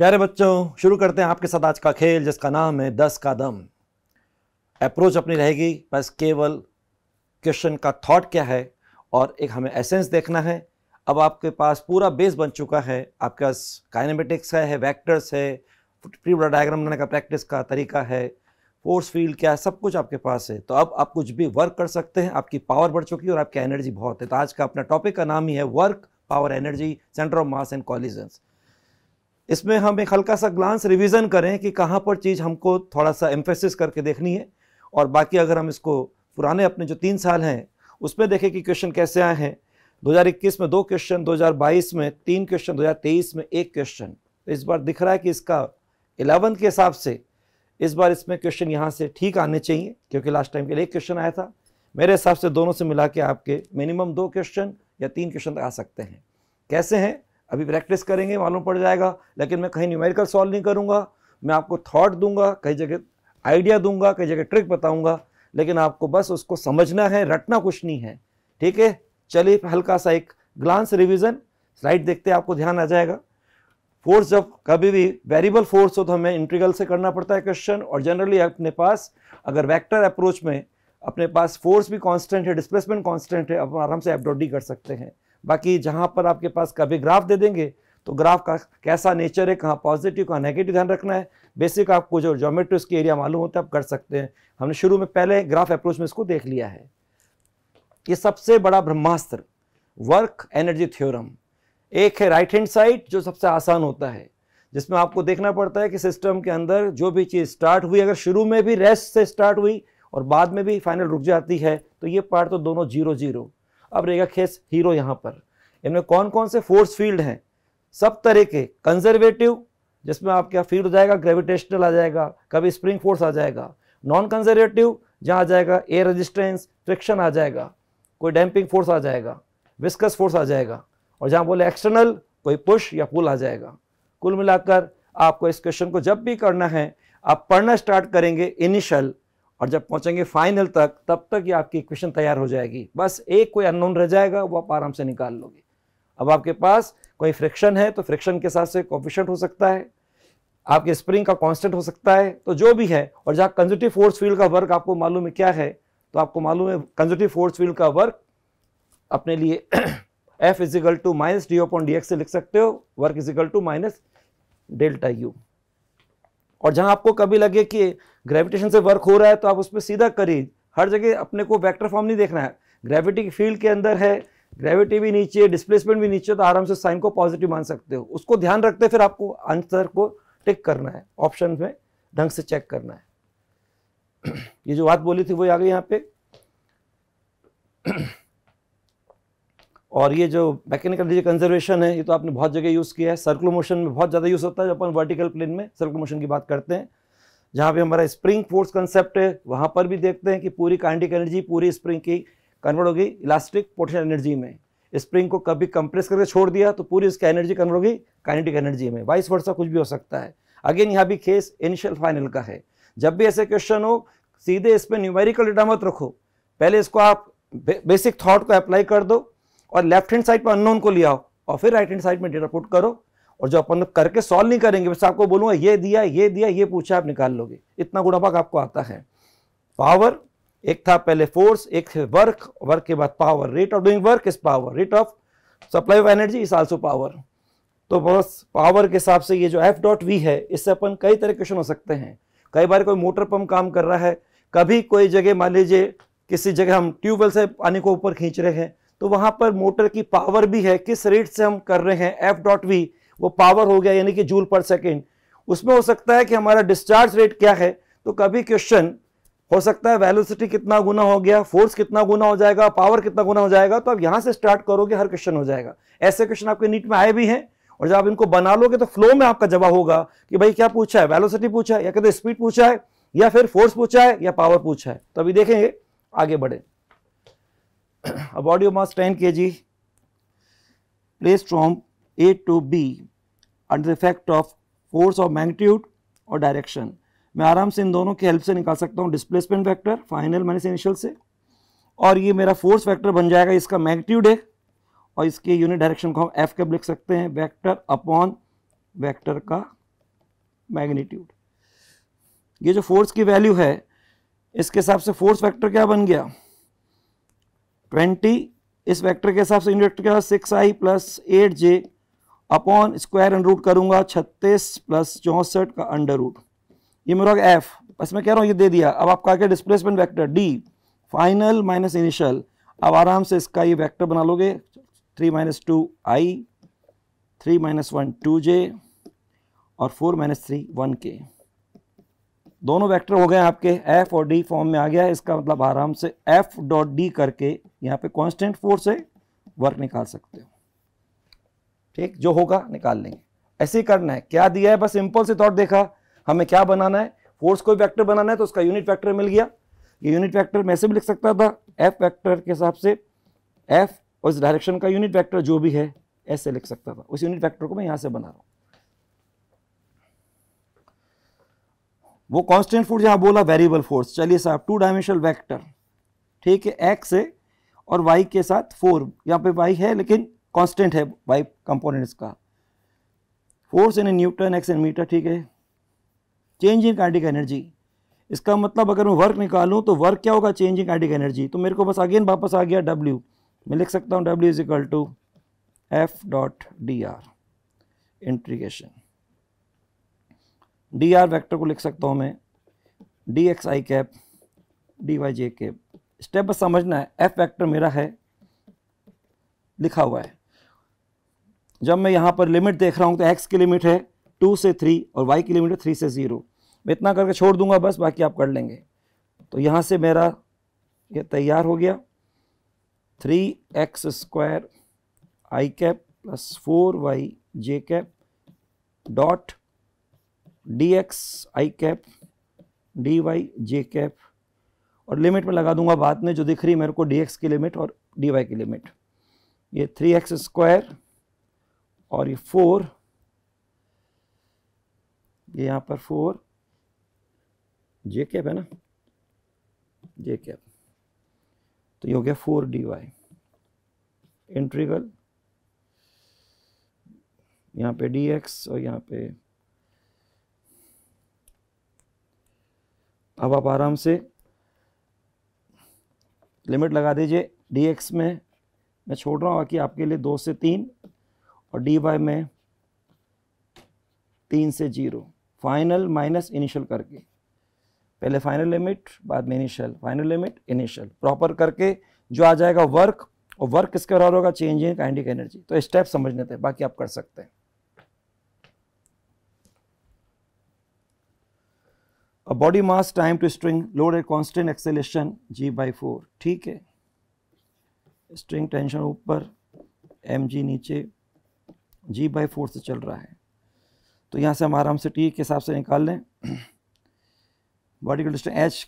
प्यारे बच्चों शुरू करते हैं आपके साथ आज का खेल जिसका नाम है दस का दम अप्रोच अपनी रहेगी बस केवल क्वेश्चन का थॉट क्या है और एक हमें एसेंस देखना है अब आपके पास पूरा बेस बन चुका है आपके पास काइनेमेटिक्स है, वैक्टर्स है प्री बड़ा डायग्राम बनाने का प्रैक्टिस का तरीका है फोर्स फील्ड क्या है सब कुछ आपके पास है तो अब आप कुछ भी वर्क कर सकते हैं आपकी पावर बढ़ चुकी है और आपकी एनर्जी बहुत है तो आज का अपना टॉपिक का नाम ही है work power energy centre of mass and collisions इसमें हम एक हल्का सा ग्लांस रिवीजन करें कि कहाँ पर चीज़ हमको थोड़ा सा एम्फेसिस करके देखनी है और बाकी अगर हम इसको पुराने अपने जो तीन साल हैं उसमें देखें कि क्वेश्चन कैसे आए हैं 2021 में दो क्वेश्चन 2022 में तीन क्वेश्चन 2023 में एक क्वेश्चन तो इस बार दिख रहा है कि इसका इलेवंथ के हिसाब से इस बार इसमें क्वेश्चन यहाँ से ठीक आने चाहिए क्योंकि लास्ट टाइम के लिए एक क्वेश्चन आया था मेरे हिसाब से दोनों से मिला के आपके मिनिमम दो क्वेश्चन या तीन क्वेश्चन आ सकते हैं कैसे हैं अभी प्रैक्टिस करेंगे मालूम पड़ जाएगा लेकिन मैं कहीं न्यूमेरिकल सॉल्व नहीं करूँगा मैं आपको थाट दूंगा कई जगह आइडिया दूंगा कई जगह ट्रिक बताऊँगा लेकिन आपको बस उसको समझना है रटना कुछ नहीं है ठीक है चलिए हल्का सा एक ग्लांस रिविज़न स्लाइड देखते हैं आपको ध्यान आ जाएगा फोर्स जब कभी भी वेरिएबल फोर्स हो तो हमें इंट्रीगल से करना पड़ता है क्वेश्चन और जनरली अपने पास अगर वेक्टर अप्रोच में अपने पास फोर्स भी कांस्टेंट है डिस्प्लेसमेंट कांस्टेंट है अब आराम से एफ डॉट डी कर सकते हैं बाकी जहाँ पर आपके पास कभी ग्राफ दे देंगे तो ग्राफ का कैसा नेचर है कहाँ पॉजिटिव कहाँ नेगेटिव ध्यान रखना है बेसिक आपको जो जोमेट्री उसकी एरिया मालूम होता है आप कर सकते हैं हमने शुरू में पहले ग्राफ अप्रोच में इसको देख लिया है ये सबसे बड़ा ब्रह्मास्त्र वर्क एनर्जी थ्योरम एक है राइट हैंड साइड जो सबसे आसान होता है जिसमें आपको देखना पड़ता है कि सिस्टम के अंदर जो भी चीज़ स्टार्ट हुई अगर शुरू में भी रेस्ट से स्टार्ट हुई और बाद में भी फाइनल रुक जाती है तो ये पार्ट तो दोनों जीरो जीरो अब रहेगा खेस हीरो यहाँ पर इनमें कौन कौन से फोर्स फील्ड हैं सब तरह के कंजर्वेटिव जिसमें आपका फील्ड हो जाएगा ग्रेविटेशनल आ जाएगा कभी स्प्रिंग फोर्स आ जाएगा नॉन कंजर्वेटिव जहाँ आ जाएगा एयर रेजिस्टेंस फ्रिक्शन आ जाएगा कोई डैम्पिंग फोर्स आ जाएगा विस्कस फोर्स आ जाएगा और जहाँ बोले एक्सटर्नल कोई पुश या पुल आ जाएगा कुल मिलाकर आपको इस क्वेश्चन को जब भी करना है आप पढ़ना स्टार्ट करेंगे इनिशियल और जब पहुंचेंगे फाइनल तक तब तक ये आपकी इक्वेशन तैयार हो जाएगी बस एक कोई अननोन रह जाएगा वो आप आराम से निकाल लोगे अब आपके पास कोई फ्रिक्शन है तो फ्रिक्शन के साथ से कॉफिशेंट हो सकता है आपके स्प्रिंग का कांस्टेंट हो सकता है तो जो भी है और जहाँ कंजुटिव फोर्स फील्ड का वर्क आपको मालूम है क्या है तो आपको मालूम है कंजर्टिव फोर्स फील्ड का वर्क अपने लिए F is equal to minus D upon D X से लिख सकते हो work is equal to minus delta U और जहां आपको कभी लगे कि ग्रेविटेशन से वर्क हो रहा है तो आप उस पर सीधा करिए हर जगह अपने को वेक्टर फॉर्म नहीं देखना है ग्रेविटी की फील्ड के अंदर है ग्रेविटी भी नीचे डिस्प्लेसमेंट भी नीचे तो आराम से साइन को पॉजिटिव मान सकते हो उसको ध्यान रखते फिर आपको आंसर को टिक करना है ऑप्शन में ढंग से चेक करना है ये जो बात बोली थी वो आ गई यहाँ पे और ये जो मैकेनिकल डीजे कंजर्वेशन है ये तो आपने बहुत जगह यूज़ किया है सर्कुलर मोशन में बहुत ज़्यादा यूज़ होता है जब अपन वर्टिकल प्लेन में सर्कुलर मोशन की बात करते हैं जहाँ पे हमारा स्प्रिंग फोर्स कंसेप्ट है वहाँ पर भी देखते हैं कि पूरी कांडिक एनर्जी पूरी स्प्रिंग की कन्वर्ट होगी इलास्टिक पोटेंशियल एनर्जी में स्प्रिंग को कभी कंप्रेस करके छोड़ दिया तो पूरी इसकी एनर्जी कन्वर्ट होगी कांडिक एनर्जी में वाइस वर्षा कुछ भी हो सकता है अगेन यहाँ भी केस इनिशियल फाइनल का है जब भी ऐसे क्वेश्चन हो सीधे इस पर न्यूमेरिकल डेटा मत रखो पहले इसको आप बेसिक थाट को अप्लाई कर दो और लेफ्ट हैंड साइड पर अननोन को ले आओ और फिर राइट हैंड साइड में डेटा पुट करो और जो अपन लोग करके सॉल्व नहीं करेंगे बस आपको बोलूंगा ये दिया ये दिया ये पूछा आप निकाल लोगे इतना गुणा आपको आता है पावर एक था पहले फोर्स एक थे वर्क वर्क के बाद power rate of doing work is power rate of supply of energy is also power तो बस पावर के हिसाब से ये जो एफ डॉट वी है इससे अपन कई तरह क्वेश्चन हो सकते हैं कई बार कोई मोटर पंप काम कर रहा है कभी कोई जगह मान लीजिए किसी जगह हम ट्यूबवेल से पानी को ऊपर खींच रहे हैं तो वहां पर मोटर की पावर भी है किस रेट से हम कर रहे हैं एफ डॉट वी वो पावर हो गया यानी कि जूल पर सेकेंड उसमें हो सकता है कि हमारा डिस्चार्ज रेट क्या है तो कभी क्वेश्चन हो सकता है वेलोसिटी कितना गुना हो गया फोर्स कितना गुना हो जाएगा पावर कितना गुना हो जाएगा तो आप यहां से स्टार्ट करोगे हर क्वेश्चन हो जाएगा ऐसे क्वेश्चन आपके नीट में आए भी हैं और जब आप इनको बना लोगे तो फ्लो में आपका जवाब होगा कि भाई क्या पूछा है वेलोसिटी पूछा है या कहते स्पीड पूछा है या फिर फोर्स पूछा है या पावर पूछा है तो अभी देखेंगे आगे बढ़े a body of mass 10 kg placed from A to B under the effect of force of magnitude और डायरेक्शन मैं आराम से इन दोनों की हेल्प से निकाल सकता हूँ displacement factor final minus initial से और ये मेरा फोर्स फैक्टर बन जाएगा इसका मैग्नीट्यूड है और इसके यूनिट डायरेक्शन को हम एफ कब लिख सकते हैं वेक्टर अपॉन वेक्टर का मैग्नीट्यूड ये जो फोर्स की वैल्यू है इसके हिसाब से फोर्स फैक्टर क्या बन गया ट्वेंटी इस वेक्टर के हिसाब से यूनिट वेक्टर के six i plus eight j upon square under root करूंगा छत्तीस प्लस चौंसठ का अंडर रूट ये मेरा एफ बस मैं कह रहा हूँ ये दे दिया अब आपका क्या displacement vector d final minus initial अब आराम से इसका ये वैक्टर बना लोगे three minus two i three minus one two j और फोर माइनस थ्री वन के दोनों वेक्टर हो गए आपके एफ और डी फॉर्म में आ गया है इसका मतलब आराम से एफ डॉट डी करके यहाँ पे कांस्टेंट फोर्स है वर्क निकाल सकते हो ठीक जो होगा निकाल लेंगे ऐसे ही करना है क्या दिया है बस सिंपल से तौर देखा हमें क्या बनाना है फोर्स कोई वैक्टर बनाना है तो उसका यूनिट वैक्टर मिल गया ये यूनिट वैक्टर मैं से भी लिख सकता था एफ वैक्टर के हिसाब से एफ और इस डायरेक्शन का यूनिट वैक्टर जो भी है ऐसे लिख सकता था उस यूनिट वैक्टर को मैं यहाँ से बना रहा हूँ वो कांस्टेंट फोर्स यहाँ बोला वेरिएबल फोर्स चलिए साहब टू डायमेंशनल वेक्टर ठीक है एक्स है और वाई के साथ फोर यहाँ पे वाई है लेकिन कांस्टेंट है वाई कंपोनेंट्स का force in newton x in metre ठीक है चेंज इन कार्डिक एनर्जी इसका मतलब अगर मैं वर्क निकालूं तो वर्क क्या होगा चेंज इन कार्डिक एनर्जी तो मेरे को बस अगेन वापस आ गया डब्ल्यू मैं लिख सकता हूँ डब्ल्यू is equal to f dot d r integration d r vector को लिख सकता हूँ मैं d x i cap d y j cap step बस समझना है एफ वैक्टर मेरा है लिखा हुआ है जब मैं यहाँ पर लिमिट देख रहा हूँ तो एक्स की लिमिट है टू से थ्री और वाई की लिमिट है थ्री से ज़ीरो मैं इतना करके छोड़ दूंगा बस बाकी आप कर लेंगे तो यहाँ से मेरा ये तैयार हो गया three x square i cap plus four y j cap dot dx i cap d y j cap और लिमिट में लगा दूंगा बाद में जो दिख रही मेरे को डी एक्स की लिमिट और डी वाई की लिमिट ये थ्री एक्स स्क्वायर और ये फोर ये यहाँ पर फोर जे कैप है ना जे कैप तो ये हो गया फोर डी वाई इंट्रीगल यहाँ पे डी एक्स और यहाँ पे अब आप आराम से लिमिट लगा दीजिए डी एक्स में मैं छोड़ रहा हूँ बाकी आपके लिए दो से तीन और डी वाई में तीन से जीरो फाइनल माइनस इनिशियल करके पहले फाइनल लिमिट बाद में initial final limit initial proper करके जो आ जाएगा वर्क और वर्क किसके बराबर होगा चेंज इन काइंडिक एनर्जी तो स्टेप समझने थे बाकी आप कर सकते हैं A body mass time to string load at constant acceleration g by four ठीक है स्ट्रिंग टेंशन ऊपर एम जी नीचे जी बाई फोर से चल रहा है तो यहाँ से हम आराम से टी के हिसाब से निकाल लें बॉडी का डिस्टेंस एच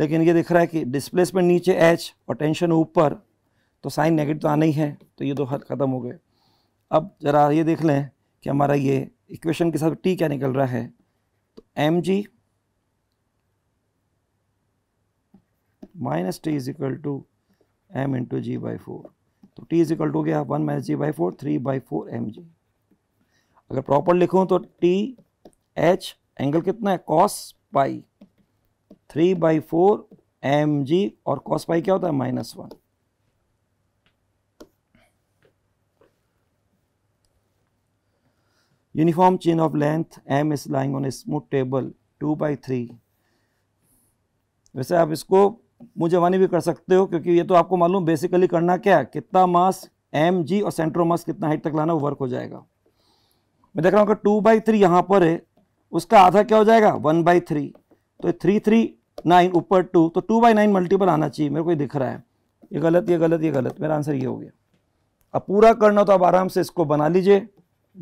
लेकिन ये दिख रहा है कि डिस्प्लेसमेंट नीचे एच और टेंशन ऊपर तो साइन नेगेटिव तो आना ही है तो ये दो हद ख़त्म हो गए अब ज़रा ये देख लें कि हमारा ये इक्वेशन के साथ टी क्या निकल रहा है तो m ji minus t is equal to m into ji by four तो टी इज इक्वल टू गया one minus g by four three by four m g अगर प्रॉपर लिखूं तो टी एच एंगल कितना है cos pi three by four m g और cos pi क्या होता है minus one Uniform chain of length m is lying on a smooth table 2 by 3. वैसे आप इसको मुझे वानी भी कर सकते हो क्योंकि ये तो आपको मालूम बेसिकली करना क्या है कितना मास एम जी और सेंट्रो मास कितना हाइट तक लाना वर्क हो जाएगा मैं देख रहा हूँ कि टू बाई थ्री यहाँ पर है उसका आधा क्या हो जाएगा वन बाई थ्री तो थ्री थ्री नाइन ऊपर टू तो टू बाई नाइन मल्टीपल आना चाहिए मेरे को ये दिख रहा है ये गलत ये गलत ये गलत मेरा आंसर ये हो गया अब पूरा करना तो आप आराम से इसको बना लीजिए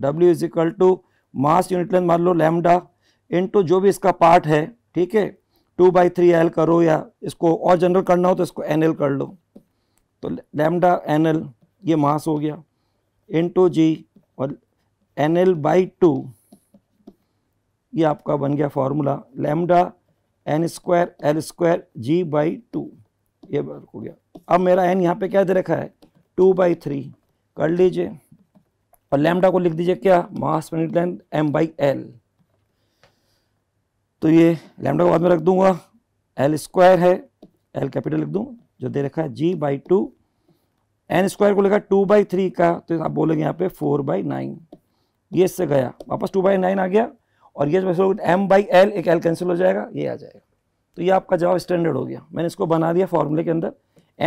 डब्ल्यू is equal to mass unit length मान लो इन इनटू जो भी इसका पार्ट है ठीक है टू बाई थ्री एल करो या इसको और जनरल करना हो तो इसको एन एल कर लो तो लैमडा एन एल ये मास हो गया टू जी और एन एल बाई टू ये आपका बन गया formula lambda n square l square g by two ये हो गया अब मेरा एन यहाँ पे क्या दे रखा है टू बाई थ्री कर लीजिए और लैमडा को लिख दीजिए क्या mass unit length m by l तो ये लैमडा को बाद में रख दूंगा एल स्क्वायर है एल कैपिटल लिख दूँ जो दे रखा है g by two N square को लिखा टू बाई थ्री का तो आप बोलेंगे यहाँ पे फोर बाई नाइन ये इससे गया वापस टू बाई नाइन आ गया और ये जो एम बाई एल एक एल कैंसिल हो जाएगा ये आ जाएगा तो ये आपका जवाब स्टैंडर्ड हो गया मैंने इसको बना दिया फॉर्मूले के अंदर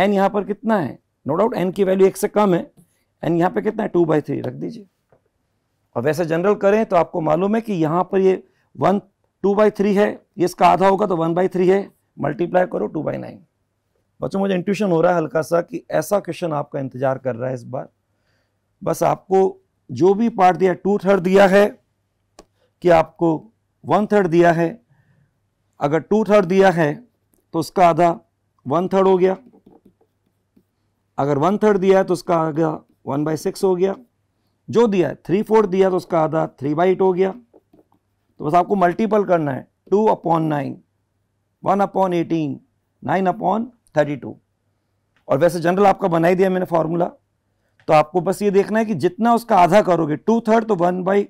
एन यहाँ पर कितना है नो डाउट एन की वैल्यू एक से कम है एंड यहाँ पे कितना है टू बाई थ्री रख दीजिए और वैसे जनरल करें तो आपको मालूम है कि यहाँ पर ये वन टू बाई थ्री है ये इसका आधा होगा तो वन बाई थ्री है मल्टीप्लाई करो टू बाई नाइन बच्चों मुझे इंट्यूशन हो रहा है हल्का सा कि ऐसा क्वेश्चन आपका इंतजार कर रहा है इस बार बस आपको जो भी पार्ट दिया टू थर्ड दिया है कि आपको वन थर्ड दिया है अगर टू थर्ड दिया है तो उसका आधा वन थर्ड हो गया अगर वन थर्ड दिया है तो उसका आधा वन बाई सिक्स हो गया जो दिया है थ्री फोर्थ दिया तो उसका आधा थ्री बाई एट हो गया तो बस आपको मल्टीपल करना है two upon nine one upon eighteen nine upon thirty two और वैसे जनरल आपका बना ही दिया मैंने फॉर्मूला तो आपको बस ये देखना है कि जितना उसका आधा करोगे टू थर्ड तो वन बाई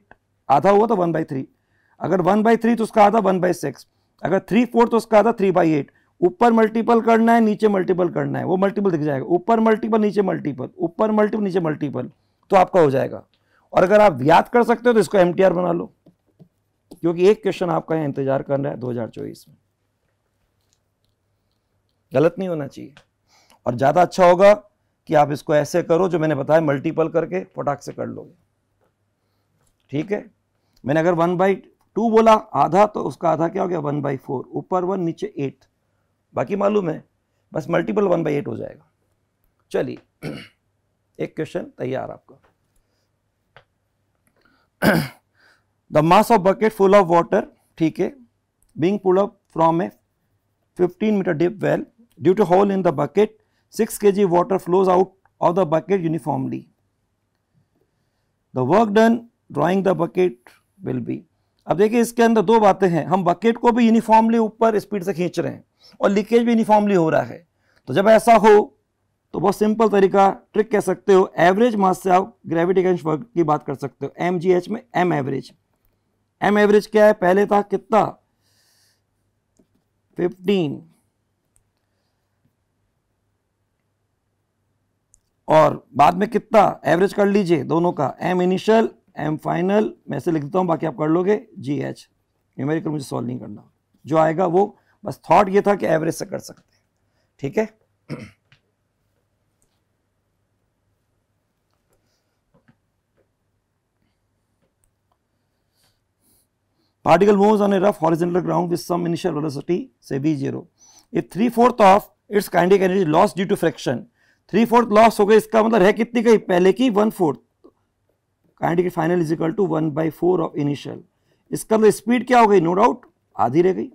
आधा हुआ तो वन बाई थ्री अगर वन बाई थ्री तो उसका आधा वन बाई सिक्स अगर थ्री फोर्थ तो उसका आधा थ्री बाई एट ऊपर मल्टीपल करना है नीचे मल्टीपल करना है वो मल्टीपल दिख जाएगा ऊपर मल्टीपल नीचे मल्टीपल ऊपर मल्टीपल नीचे मल्टीपल तो आपका हो जाएगा और अगर आप याद कर सकते हो तो इसको एम बना लो क्योंकि एक क्वेश्चन आपका यहाँ इंतजार कर रहा है 2024 में गलत नहीं होना चाहिए और ज़्यादा अच्छा होगा कि आप इसको ऐसे करो जो मैंने बताया मल्टीपल करके फटाक से कर लो ठीक है मैंने अगर वन बाई टू बोला आधा तो उसका आधा क्या हो गया वन बाई फोर ऊपर वन नीचे एट बाकी मालूम है बस मल्टीपल वन बाई एट हो जाएगा चलिए एक क्वेश्चन तैयार आपका the mass of bucket full of water ठीक है being pull up from a 15 metre deep well due to hole in the bucket 6 g water flows out of the bucket uniformly the work done drawing the bucket will be अब देखिए इसके अंदर दो बातें हैं हम बकेट को भी यूनिफॉर्मली ऊपर स्पीड से खींच रहे हैं और लीकेज भी यूनिफॉर्मली हो रहा है तो जब ऐसा हो तो बहुत सिंपल तरीका ट्रिक कह सकते हो एवरेज मास से आप ग्रेविटी अगेंस्ट वर्क की बात कर सकते हो एम जी एच में एम एवरेज एम एवरेज क्या है पहले था कितना फिफ्टीन और बाद में कितना एवरेज कर लीजिए दोनों का एम इनिशियल एम फाइनल मैं से लिख देता हूं बाकी आप कर लोगे जी एच न्यूमेरिकल मुझे सॉल्व नहीं करना जो आएगा वो बस थॉट ये था कि एवरेज से कर सकते हैं ठीक है particle moves on a rough horizontal ground with some initial velocity say v zero if three fourth of its kinetic energy loss due to friction three fourth loss हो गए इसका मतलब है कितनी गई पहले की one fourth kinetic final is equal to one by four of initial इसका मतलब स्पीड क्या हो गई नो डाउट आधी रह गई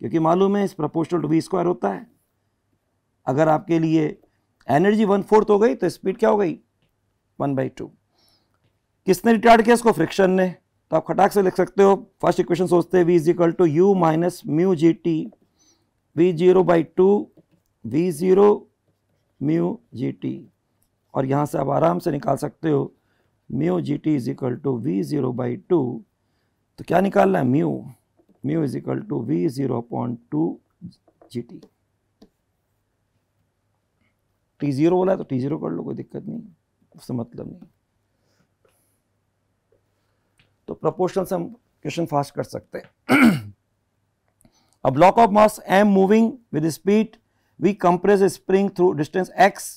क्योंकि मालूम है इस प्रपोर्शनल टू वी स्क्वायर होता है अगर आपके लिए एनर्जी वन फोर्थ हो गई तो स्पीड क्या हो गई वन बाई टू किसने रिटार्ड किया इसको फ्रिक्शन ने तो आप खटाक से लिख सकते हो फर्स्ट इक्वेशन सोचते हैं v is equal to u minus mu g t v zero by two v zero mu g t और यहाँ से आप आराम से निकाल सकते हो mu g t is equal to v zero by two तो क्या निकालना है mu mu is equal to v 0 upon 2 gt t zero बोला है तो टी जीरो कर लो कोई दिक्कत नहीं उससे मतलब नहीं तो प्रोपोर्शनल से हम क्वेश्चन फास्ट कर सकते हैं a block of mass m moving with speed v compress spring through distance x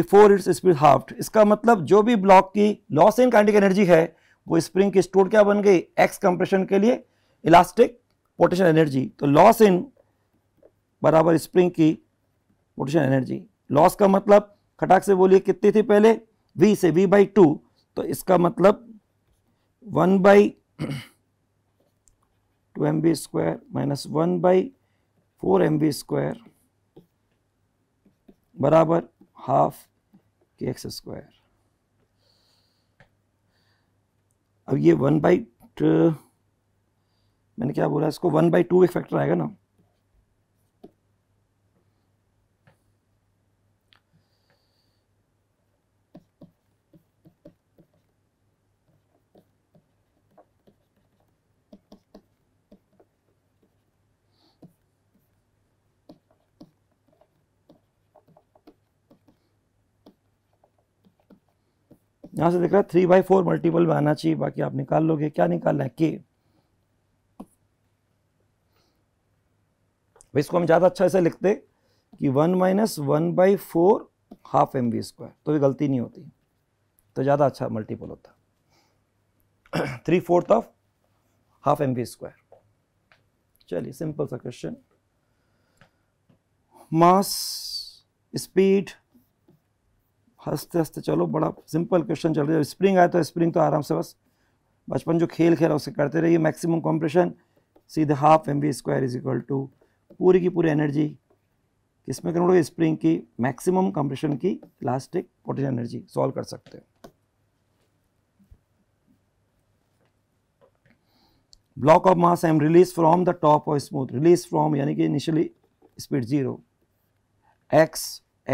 before its speed half इसका मतलब जो भी ब्लॉक की लॉस इन काइंटिक एनर्जी है वो स्प्रिंग की स्टोर क्या बन गई एक्स कंप्रेशन के लिए इलास्टिक पोटेंशियल एनर्जी तो लॉस इन बराबर स्प्रिंग की पोटेंशियल एनर्जी लॉस का मतलब खटाक से बोलिए कितनी थी पहले v से v बाई टू तो इसका मतलब one by two m B square minus one by four m B square बराबर हाफ के एक्स स्क्वायर अब ये वन बाई मैंने क्या बोला इसको वन बाई टू एक फैक्टर आएगा ना यहां से देख रहा है थ्री बाई फोर मल्टीपल में आना चाहिए बाकी आप निकाल लोगे क्या निकालना है के भाई इसको हम ज़्यादा अच्छा ऐसे लिखते कि one minus one by four half m we square तो भी गलती नहीं होती तो ज़्यादा अच्छा मल्टीपल होता three fourth of half m we square चलिए सिंपल सा क्वेश्चन मास स्पीड हंसते हंसते चलो बड़ा सिंपल क्वेश्चन चल रहा है स्प्रिंग आया तो स्प्रिंग तो आराम से बस बचपन जो खेल खेला उसे करते रहिए मैक्सिमम कॉम्प्रेशन सीधे half M B square is equal to पूरी की पूरी एनर्जी किसमें करोगे स्प्रिंग की मैक्सिमम कंप्रेशन की इलास्टिक पोटेंशियल एनर्जी सॉल्व कर सकते हैं block of mass i m release from the top of smooth release from यानी कि initially speed zero x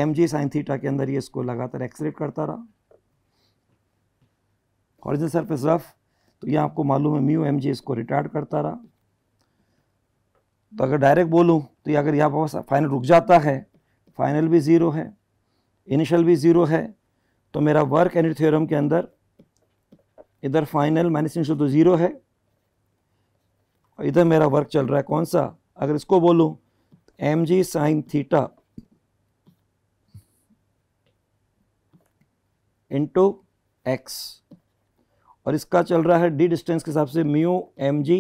m g sine theta के अंदर ये इसको लगातार एक्सरेट करता रहा ऑरिजिनल सरफेस रफ तो ये आपको मालूम है म्यू एम जी इसको रिटायर्ड करता रहा तो अगर डायरेक्ट बोलूँ तो अगर यहाँ पर फाइनल रुक जाता है फाइनल भी ज़ीरो है इनिशियल भी ज़ीरो है तो मेरा वर्क एंड थ्योरम के अंदर इधर फाइनल माइनस इनिशियल तो ज़ीरो है और इधर मेरा वर्क चल रहा है कौन सा अगर इसको बोलूँ m g sine theta into x और इसका चल रहा है डी डिस्टेंस के हिसाब से mu m ji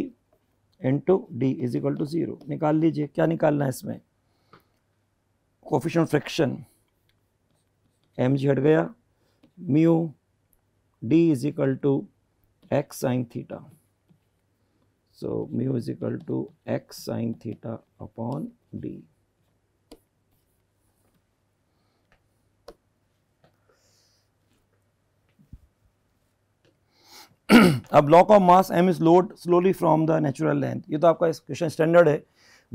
two d is equal to zero निकाल लीजिए क्या निकालना है इसमें कोफिशन फ्रैक्शन एम जी हट गया mu d is equal to x sine theta so mu is equal to x sine theta upon d अब block of mass M is load slowly from the natural length ये तो आपका question standard है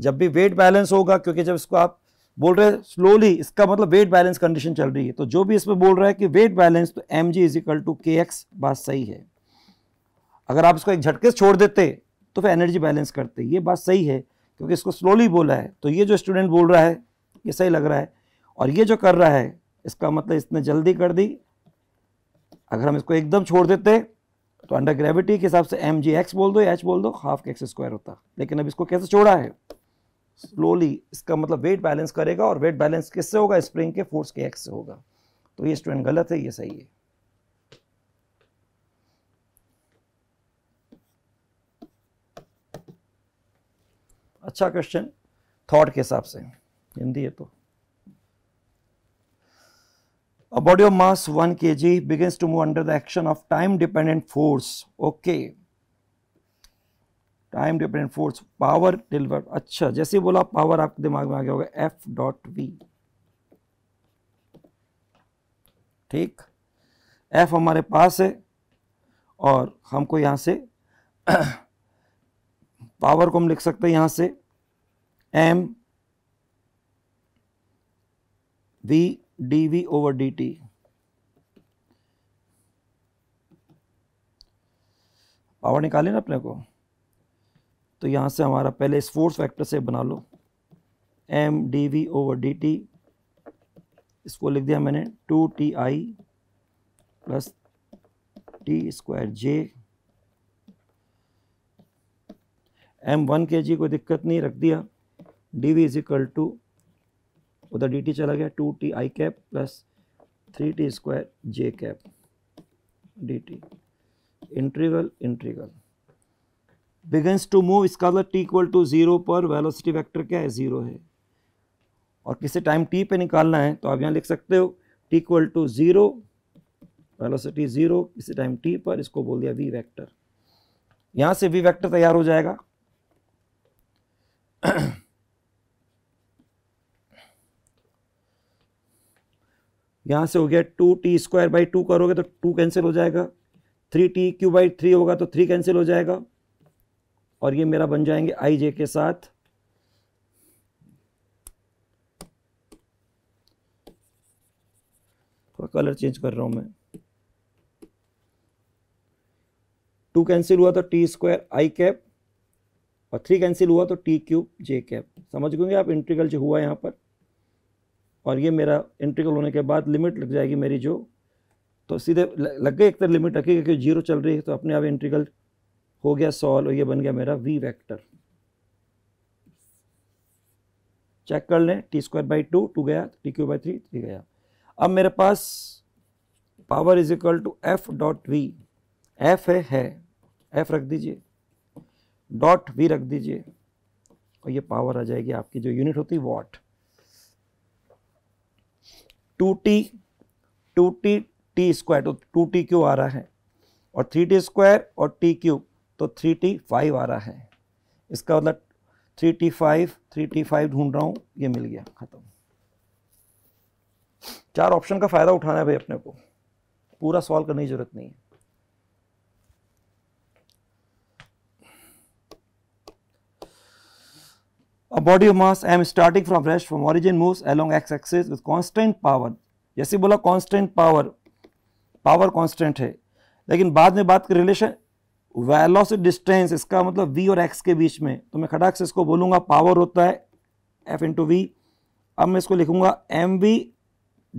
जब भी wait balance होगा क्योंकि जब इसको आप बोल रहे हैं स्लोली इसका मतलब वेट बैलेंस कंडीशन चल रही है तो जो भी इसमें बोल रहा है कि वेट बैलेंस तो m g is equal to k x बात सही है अगर आप इसको एक झटके से छोड़ देते तो फिर एनर्जी बैलेंस करते ये बात सही है क्योंकि इसको स्लोली बोला है तो ये जो स्टूडेंट बोल रहा है ये सही लग रहा है और ये जो कर रहा है इसका मतलब इसने जल्दी कर दी अगर हम इसको एकदम छोड़ देते तो अंडर ग्रेविटी के हिसाब से एम जी एक्स बोल दो एच बोल दो हाफ एक्स स्क्वायर होता लेकिन अब इसको कैसे छोड़ा है स्लोली इसका मतलब वेट बैलेंस करेगा और वेट बैलेंस किससे होगा स्प्रिंग के फोर्स के एक्स से होगा तो ये स्टूडेंट गलत है ये सही है अच्छा क्वेश्चन थॉट के हिसाब से हिंदी है तो A body of mass 1 kg begins to move under the action of time dependent force. Okay. Time dependent force power deliver अच्छा जैसे बोला पावर आपके दिमाग में आ गया होगा एफ डॉट वी ठीक एफ हमारे पास है और हमको यहां से पावर को हम लिख सकते हैं यहाँ से m v D we over d t power निकाले ना अपने को तो यहाँ से हमारा पहले इस फोर्स फैक्टर से बना लो m d we over d t इसको लिख दिया मैंने two t i plus t square j m one के जी कोई दिक्कत नहीं रख दिया d v is equal to उधर डी टी चला गया two t i cap plus three t square j cap d t integral integral begins to move इसका मतलब टी इक्वल टू ज़ीरो पर वेलोसिटी वेक्टर क्या है ज़ीरो है और किसे टाइम टी पे निकालना है तो आप यहाँ लिख सकते हो t equal to zero velocity zero किसी टाइम टी पर इसको बोल दिया वी वेक्टर यहाँ से वी वेक्टर तैयार हो जाएगा यहाँ से हो गया two t square by two करोगे तो टू कैंसिल हो जाएगा three t cube by three होगा तो थ्री कैंसिल हो जाएगा और ये मेरा बन जाएंगे आई जे के साथ कलर चेंज कर रहा हूँ मैं टू कैंसिल हुआ तो टी स्क्वायर आई कैप और थ्री कैंसिल हुआ तो टी क्यूब जे कैप समझ गए आप इंटीग्रल जो हुआ यहाँ पर और ये मेरा इंटीग्रल होने के बाद लिमिट लग जाएगी मेरी जो तो सीधे लग गए एक तरह लिमिट रखेगी क्योंकि जीरो चल रही है तो अपने आप इंटीग्रल हो गया सॉल्व और ये बन गया मेरा वी वेक्टर चेक कर लें t square by two two गया t cube by three three गया अब मेरे पास power is equal to f dot v f है, है एफ रख दीजिए डॉट वी रख दीजिए और ये पावर आ जाएगी आपकी जो यूनिट होती है watt two t two t t square तो टू टी क्यू आ रहा है और थ्री टी स्क्वायर और टी क्यूब तो थ्री टी फाइव आ रहा है इसका मतलब three t five three t five ढूंढ रहा हूँ ये मिल गया खत्म चार ऑप्शन का फ़ायदा उठाना है भाई अपने को पूरा सॉल्व करने की ज़रूरत नहीं है of of I am starting from rest from origin move along x axis with constant power जैसे बोला कॉन्स्टेंट पावर पावर कॉन्स्टेंट है लेकिन बाद में बात कर रिलेशन वेलोसिटी डिस्टेंस इसका मतलब वी और एक्स के बीच में तो मैं खड़ा से इसको बोलूंगा पावर होता है एफ इंटू वी अब मैं इसको लिखूंगा एम वी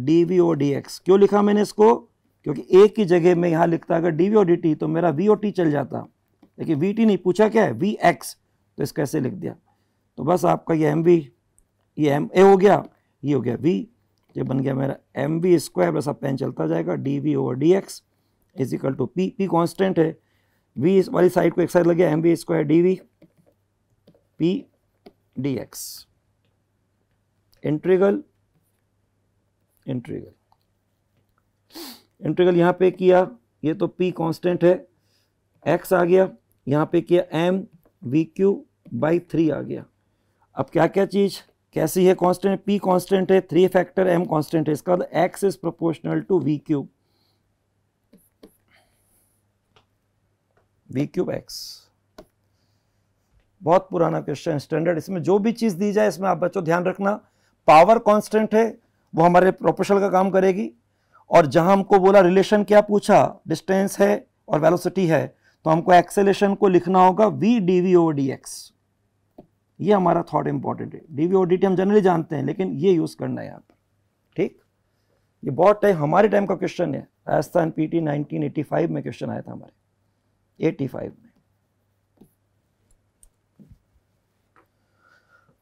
डी वी और डी एक्स क्यों लिखा मैंने इसको क्योंकि ए की जगह मैं यहाँ लिखता अगर डी वी और डी टी तो मेरा वी और टी चल जाता लेकिन वी टी नहीं पूछा क्या है वी एक्स तो इसका ऐसे लिख दिया तो बस आपका ये एम वी ये एम ए हो गया ये हो गया वी ये बन गया मेरा एम वी स्क्वायर बस आप पेन चलता जाएगा D we over D X is equal to P P constant है वी इस वाली साइड को एक साइड लग गया M we square D V P D X integral integral integral यहाँ पे किया ये तो पी कॉन्स्टेंट है एक्स आ गया यहाँ पे किया M V cube by three आ गया अब क्या क्या चीज़ कैसी है कांस्टेंट पी कांस्टेंट है थ्री फैक्टर एम कांस्टेंट है इसका X is proportional to V cube V cube X बहुत पुराना क्वेश्चन स्टैंडर्ड इसमें जो भी चीज़ दी जाए इसमें आप बच्चों ध्यान रखना पावर कांस्टेंट है वो हमारे प्रोपोर्शनल का काम करेगी और जहां हमको बोला रिलेशन क्या पूछा डिस्टेंस है और वेलोसिटी है तो हमको एक्सेलेशन को लिखना होगा V D V O D X ये हमारा थॉट इंपॉर्टेंट है डीवी और डीटी हम जनरली जानते हैं लेकिन ये यूज़ करना है यहाँ पर ठीक ये बहुत टाइम हमारे टाइम का क्वेश्चन है राजस्थान पीटी टी में क्वेश्चन आया था हमारे 85 में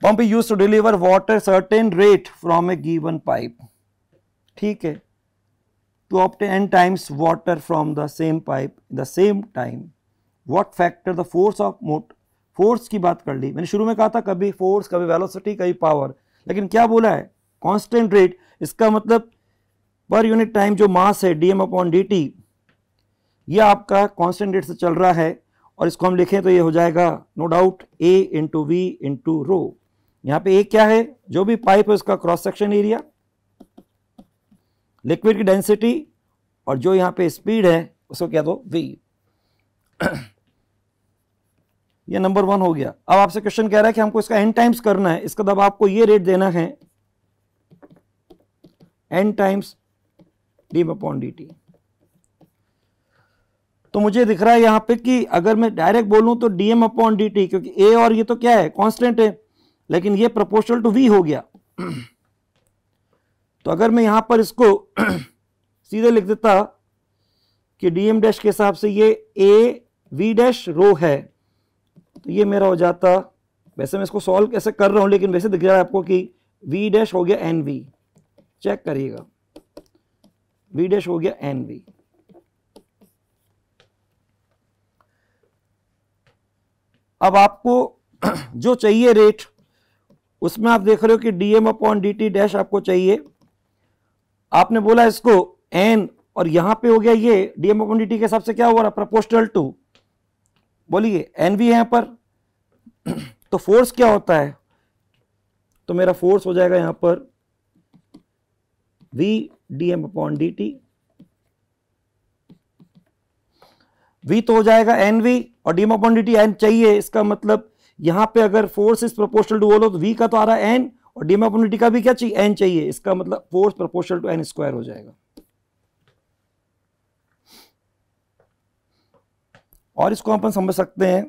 pump use to deliver water certain rate from a given pipe ठीक है to obtain N times water from the same pipe the same time what factor the force of motor force की बात कर ली मैंने शुरू में कहा था कभी फोर्स कभी वेलोसिटी कभी पावर लेकिन क्या बोला है कांस्टेंट रेट इसका मतलब पर यूनिट टाइम जो मास है डीएम अपॉन डीटी ये आपका कांस्टेंट रेट से चल रहा है और इसको हम लिखें तो ये हो जाएगा no doubt A into V into rho यहाँ पे ए क्या है जो भी पाइप है उसका क्रॉस सेक्शन एरिया लिक्विड की डेंसिटी और जो यहाँ पे स्पीड है उसको क्या दो वी ये नंबर वन हो गया अब आपसे क्वेश्चन कह रहा है कि हमको इसका एन टाइम्स करना है इसका दब आपको ये रेट देना है N times D upon D T तो मुझे दिख रहा है यहां पे कि अगर मैं डायरेक्ट बोलूं तो डीएम अपॉन डी टी क्योंकि ए और ये तो क्या है कांस्टेंट है लेकिन ये प्रोपोर्शनल टू वी हो गया तो अगर मैं यहां पर इसको सीधे लिख देता कि डीएम डैश के हिसाब से ये ए वी डैश रो है तो ये मेरा हो जाता वैसे मैं इसको सॉल्व कैसे कर रहा हूँ लेकिन वैसे दिख रहा है आपको कि वी डैश हो गया एन वी चेक करिएगा वी डैश हो गया एन वी अब आपको जो चाहिए रेट उसमें आप देख रहे हो कि dm upon D T dash आपको चाहिए आपने बोला इसको एन और यहां पे हो गया ये dm अपॉन डी टी के हिसाब से क्या हुआ प्रपोस्टल टू बोलिए एन भी यहां पर तो फोर्स क्या होता है तो मेरा फोर्स हो जाएगा यहां पर V D M upon D T V तो हो जाएगा एन वी और D M upon D T N चाहिए इसका मतलब यहां पे अगर फोर्स इज प्रोपोर्शनल टू बोलो तो वी का तो आ रहा है एन और D M upon D T का भी क्या चाहिए एन चाहिए इसका मतलब force proportional to N square हो जाएगा और इसको अपन समझ सकते हैं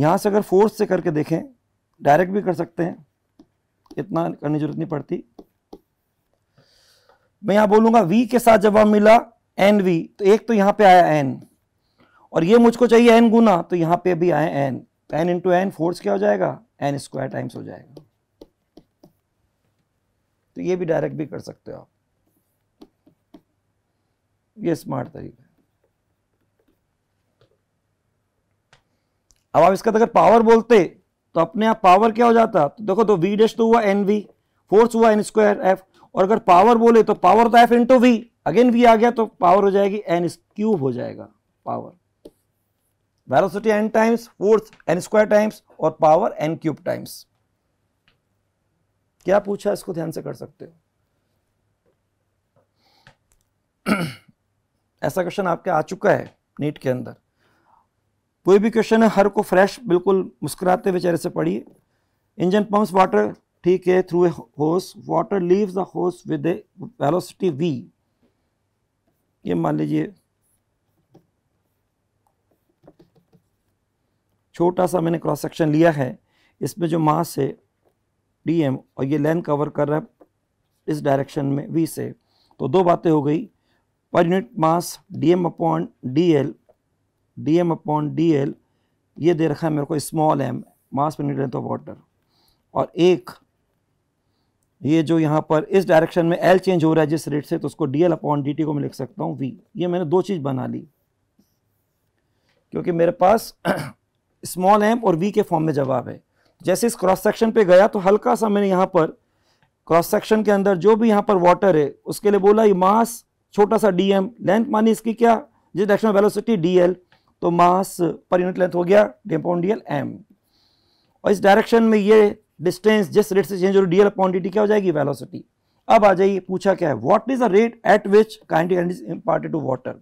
यहाँ से अगर फोर्स से करके देखें डायरेक्ट भी कर सकते हैं इतना करने जरूरत नहीं पड़ती मैं यहाँ बोलूँगा वी के साथ जब मिला एन वी तो एक तो यहाँ पे आया एन और ये मुझको चाहिए एन गुना तो यहाँ पे भी आए N N into N force क्या हो जाएगा एन स्क्वायर टाइम्स हो जाएगा तो ये भी डायरेक्ट भी कर सकते हो आप ये स्मार्ट तरीका अब आप इसका अगर पावर बोलते तो अपने आप पावर क्या हो जाता तो देखो तो वी डेश तो हुआ एन वी फोर्स हुआ एन स्क्वायर एफ और अगर पावर बोले तो पावर तो F into V again V आ गया तो पावर हो जाएगी एन क्यूब हो जाएगा power velocity N times force N square times और पावर एन क्यूब टाइम्स क्या पूछा इसको ध्यान से कर सकते हो ऐसा क्वेश्चन आपके आ चुका है नीट के अंदर कोई भी क्वेश्चन है हर को फ्रेश बिल्कुल मुस्कुराते बेचारे से पढ़िए इंजन पंप्स वाटर ठीक है through a hose water leaves the hose with a velocity V ये मान लीजिए छोटा सा मैंने क्रॉस सेक्शन लिया है इसमें जो मास है डीएम और ये लेंथ कवर कर रहा है इस डायरेक्शन में वी से तो दो बातें हो गई per unit mass DM upon DL D M upon D L ये दे रखा है मेरे को स्मॉल एम मास पर न्यूटन ऑफ वाटर और एक ये जो यहाँ पर इस डायरेक्शन में एल चेंज हो रहा है जिस रेट से तो उसको D L upon D T को मैं लिख सकता हूँ वी ये मैंने दो चीज़ बना ली क्योंकि मेरे पास स्मॉल एम और वी के फॉर्म में जवाब है जैसे इस क्रॉस सेक्शन पे गया तो हल्का सा मैंने यहाँ पर क्रॉस सेक्शन के अंदर जो भी यहाँ पर वाटर है उसके लिए बोला ये मास छोटा सा डी एम लेंथ मानी इसकी क्या जिस डायरेक्शन वेलोसिटी डी एल तो मास पर यूनिट लेंथ हो गया डेपोन एम और इस डायरेक्शन में ये डिस्टेंस जिस रेट से चेंज हो रही डी एल क्या हो जाएगी वेलोसिटी अब आ जाइए पूछा क्या है what is the rate at which kinetic energy imparted to water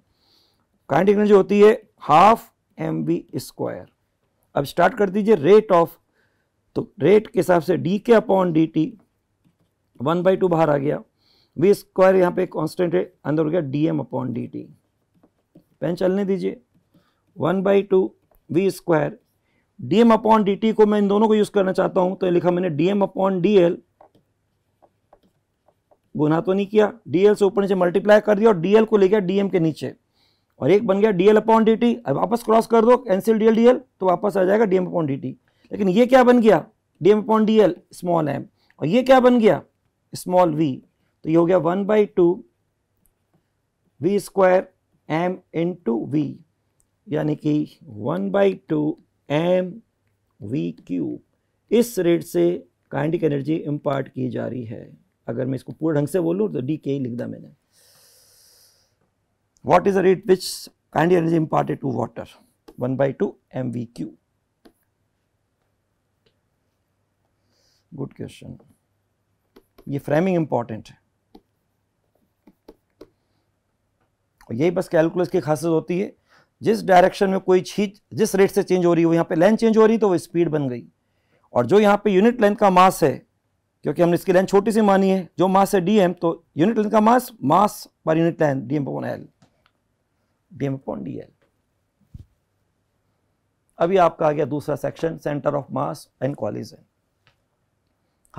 kinetic energy होती है हाफ एम बी स्क्वायर अब स्टार्ट कर दीजिए रेट ऑफ तो रेट के हिसाब से D K upon D T one by two बाहर आ गया बी स्क्वायर यहाँ पे कॉन्स्टेंट है अंदर हो गया D M upon D T pen चलने दीजिए one by two V square D M upon D T को मैं इन दोनों को यूज करना चाहता हूं तो लिखा मैंने D M upon D L गुना तो नहीं किया डीएल से ऊपर नीचे मल्टीप्लाई कर दिया और डीएल को ले गया डीएम के नीचे और एक बन गया डीएल अपॉन डी टी अब वापस क्रॉस कर दो कैंसिल डीएल डीएल तो वापस आ जाएगा डीएम अपॉन डी टी लेकिन ये क्या बन गया DM upon DL small M और ये क्या बन गया स्मॉल वी तो ये हो गया one by two V square M into V यानी कि one by two M V cube इस रेट से काइंडिक एनर्जी इम्पार्ट की जा रही है अगर मैं इसको पूरे ढंग से बोलूँ तो डी के लिख दा मैंने what is the rate which kinetic energy imparted to water one by two M V cube good question ये फ्रेमिंग इंपॉर्टेंट है यही बस कैलकुलस की खासियत होती है जिस डायरेक्शन में कोई चीज जिस रेट से चेंज हो रही है वो यहाँ पे लेंथ चेंज हो रही तो वो स्पीड बन गई और जो यहाँ पे यूनिट लेंथ का मास है क्योंकि हमने इसकी लेंथ छोटी सी मानी है जो मास है डी तो यूनिट लेंथ का mass mass per unit length D M upon L D M upon D L अभी आपका आ गया दूसरा section centre of mass and collision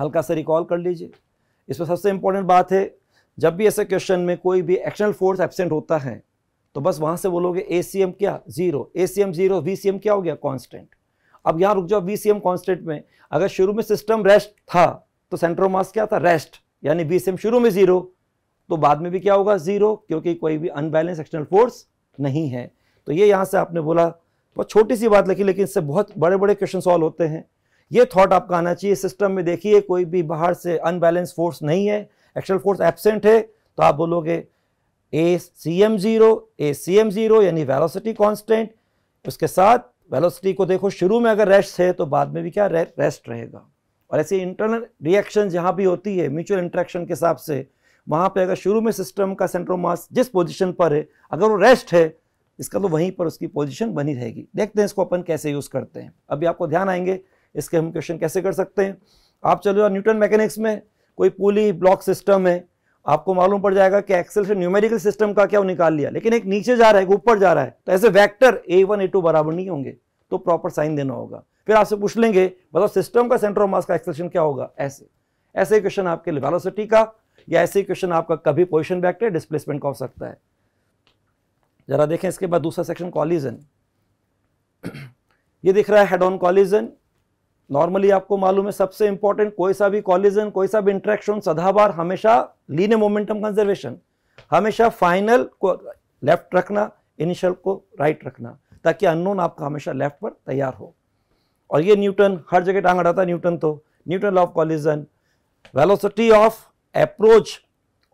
हल्का सा रिकॉल कर लीजिए इसमें सबसे इंपॉर्टेंट बात है जब भी ऐसे क्वेश्चन में कोई भी एक्शनल फोर्स एबसेंट होता है तो बस वहां से बोलोगे ए सी एम क्या zero A C M zero V C M क्या हो गया कॉन्स्टेंट अब यहां रुक जाओ वी सी एम कॉन्स्टेंट में अगर शुरू में सिस्टम रेस्ट था तो सेंट्रो मास क्या था रेस्ट यानी वी सी एम शुरू में जीरो तो बाद में भी क्या होगा जीरो क्योंकि कोई भी अनबैलेंस एक्सटर्नल फोर्स नहीं है तो ये यहां से आपने बोला बहुत छोटी सी बात लगी लेकिन इससे बहुत बड़े बड़े क्वेश्चन सॉल्व होते हैं ये थॉट आपका आना चाहिए सिस्टम में देखिए कोई भी बाहर से अनबैलेंस फोर्स नहीं है एक्सटर्नल फोर्स एबसेंट है तो आप बोलोगे A C M zero A C M zero यानी वेलोसिटी कांस्टेंट उसके साथ वेलोसिटी को देखो शुरू में अगर रेस्ट है तो बाद में भी क्या रे, रेस्ट रहेगा और ऐसी इंटरनल रिएक्शन जहाँ भी होती है म्यूचुअल इंट्रैक्शन के हिसाब से वहाँ पे अगर शुरू में सिस्टम का सेंट्रोमास जिस पोजीशन पर है अगर वो रेस्ट है इसका तो वहीं पर उसकी पोजीशन बनी रहेगी देखते हैं इसको अपन कैसे यूज़ करते हैं अभी आपको ध्यान आएंगे इसके हम क्वेश्चन कैसे कर सकते हैं आप चलो न्यूटन मैकेनिक्स में कोई पुली ब्लॉक सिस्टम है आपको मालूम पड़ जाएगा कि एक्सेल से न्यूमेरिकल सिस्टम का क्या निकाल लिया लेकिन एक नीचे जा रहा है ऊपर जा रहा है तो ऐसे vector A one A two बराबर नहीं होंगे तो प्रॉपर साइन देना होगा फिर आपसे पूछ लेंगे बताओ सिस्टम का सेंटर ऑफ मास का एक्सेलेशन क्या होगा ऐसे ऐसे क्वेश्चन आपके लिए वेलोसिटी का या ऐसे क्वेश्चन आपका कभी पोजिशन वैक्टर डिस्प्लेसमेंट का हो सकता है जरा देखें इसके बाद दूसरा सेक्शन कॉलिजन ये दिख रहा है हेड ऑन कॉलिजन नॉर्मली आपको मालूम है सबसे इंपॉर्टेंट कोई सा भी कॉलिजन कोई सा भी इंट्रैक्शन सदाबार हमेशा लीने मोमेंटम कंजर्वेशन हमेशा फाइनल को लेफ्ट रखना इनिशियल को राइट रखना ताकि अननोन आपका हमेशा लेफ्ट पर तैयार हो और ये न्यूटन हर जगह टांग अड़ाता न्यूटन तो Newton of collision velocity of approach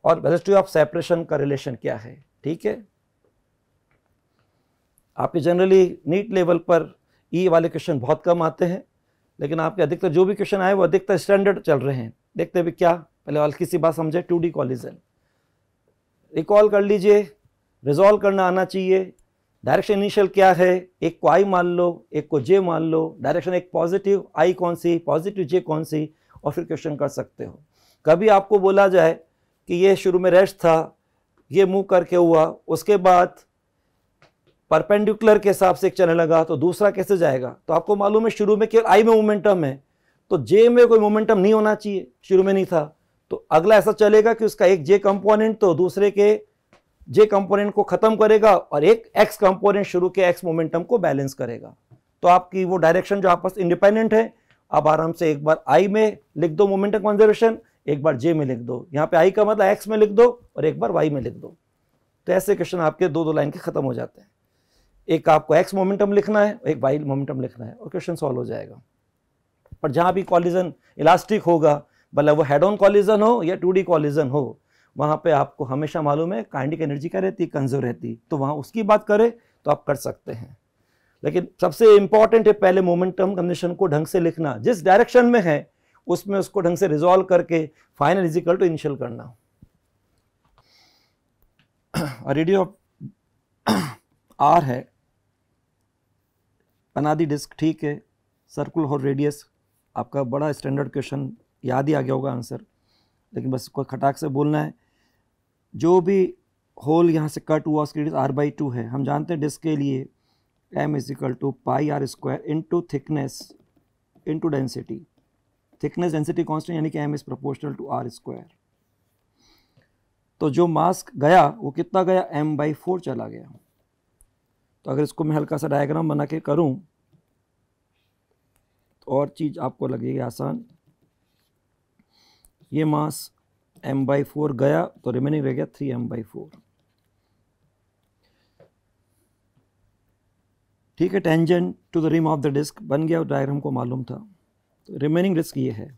और वेलोसिटी ऑफ सेपरेशन का रिलेशन क्या है ठीक है आपके जनरली नीट लेवल पर ई e वाले क्वेश्चन बहुत कम आते हैं लेकिन आपके अधिकतर जो भी क्वेश्चन आए वो अधिकतर स्टैंडर्ड चल रहे हैं देखते हुए क्या पहले हल्की सी बात समझे टू डी कॉलिजन रिकॉल कर लीजिए रिजॉल्व करना आना चाहिए डायरेक्शन इनिशियल क्या है एक को आई मान लो एक को जे मान लो डायरेक्शन एक पॉजिटिव आई कौन सी पॉजिटिव जे कौन सी और फिर क्वेश्चन कर सकते हो कभी आपको बोला जाए कि ये शुरू में रेस्ट था ये मूव करके हुआ उसके बाद परपेंडिकुलर के हिसाब से एक चलने लगा तो दूसरा कैसे जाएगा तो आपको मालूम है शुरू में केवल आई में मोमेंटम है तो जे में कोई मोमेंटम नहीं होना चाहिए शुरू में नहीं था तो अगला ऐसा चलेगा कि उसका एक जे कंपोनेंट तो दूसरे के जे कंपोनेंट को खत्म करेगा और एक एक्स कंपोनेंट शुरू के एक्स मोमेंटम को बैलेंस करेगा तो आपकी वो डायरेक्शन जो आपस इंडिपेंडेंट है आप आराम से एक बार आई में लिख दो मोमेंटम कंजर्वेशन एक बार जे में लिख दो यहाँ पे आई का मतलब एक्स में लिख दो और एक बार वाई में लिख दो तो ऐसे क्वेश्चन आपके दो दो लाइन के खत्म हो जाते हैं एक आपको एक्स मोमेंटम लिखना है एक वाई मोमेंटम लिखना है और क्वेश्चन सॉल्व हो जाएगा पर जहाँ भी कॉलिजन इलास्टिक होगा भले वो हेड ऑन कॉलिजन हो या टू डी कॉलिजन हो वहाँ पे आपको हमेशा मालूम है काइंडिक एनर्जी क्या रहती है कंजर्व रहती तो वहाँ उसकी बात करें तो आप कर सकते हैं लेकिन सबसे इंपॉर्टेंट है पहले मोमेंटम कंडीशन को ढंग से लिखना जिस डायरेक्शन में है उसमें उसको ढंग से रिजॉल्व करके फाइनल इजिकल टू इनिशियल करना रेडियो आर है अनादि डिस्क ठीक है सर्कुल और रेडियस आपका बड़ा स्टैंडर्ड क्वेश्चन याद ही आ गया होगा आंसर लेकिन बस इसको खटाक से बोलना है जो भी होल यहाँ से कट हुआ उसकी रेडियस आर बाई टू है हम जानते हैं डिस्क के लिए M is equal to pi R square into thickness into density thickness density constant यानी कि M is proportional to R square तो जो मास्क गया वो कितना गया एम बाई फोर चला गया तो अगर इसको मैं हल्का सा डायग्राम बना के करूँ तो और चीज़ आपको लगेगी आसान ये मास एम बाई फोर गया तो रिमेनिंग रह गया थ्री एम बाई फोर ठीक है tangent to the rim of the disc बन गया डायग्राम को मालूम था तो रिमेनिंग डिस्क ये है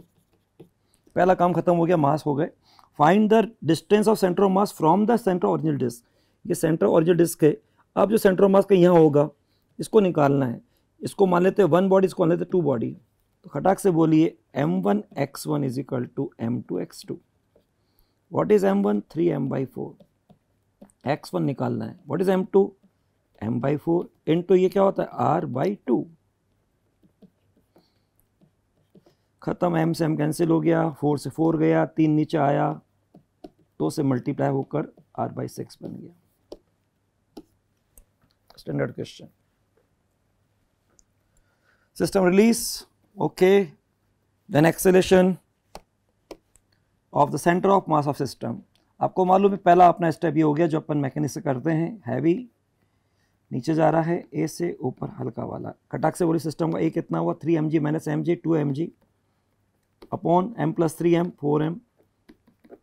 पहला काम खत्म हो गया मास हो गए find the distance of centre of mass from the centre original disc ये सेंटर ओरिजिनल डिस्क है अब जो सेंट्रो मास का यहाँ होगा इसको निकालना है इसको मान लेते हैं वन बॉडी इसको मान लेते हैं टू बॉडी तो खटाक से बोलिए M one X one is equal to M two X two what is M one three M by four X one निकालना है what is M two M by four into ये क्या होता है आर बाई टू ख़त्म M से M cancel हो गया फोर से फोर गया तीन नीचे आया दो तो से मल्टीप्लाई होकर आर बाई सिक्स बन गया standard question. System release, okay. Then acceleration of the center of mass of system. आपको मालूम है पहला अपना स्टेप ये हो गया जो अपन मैकेनिक से करते हैं हैवी नीचे जा रहा है ए से ऊपर हल्का वाला कटाक से बोली सिस्टम का ए कितना हुआ थ्री एम जी माइनस एम जी two M G upon M plus three M four M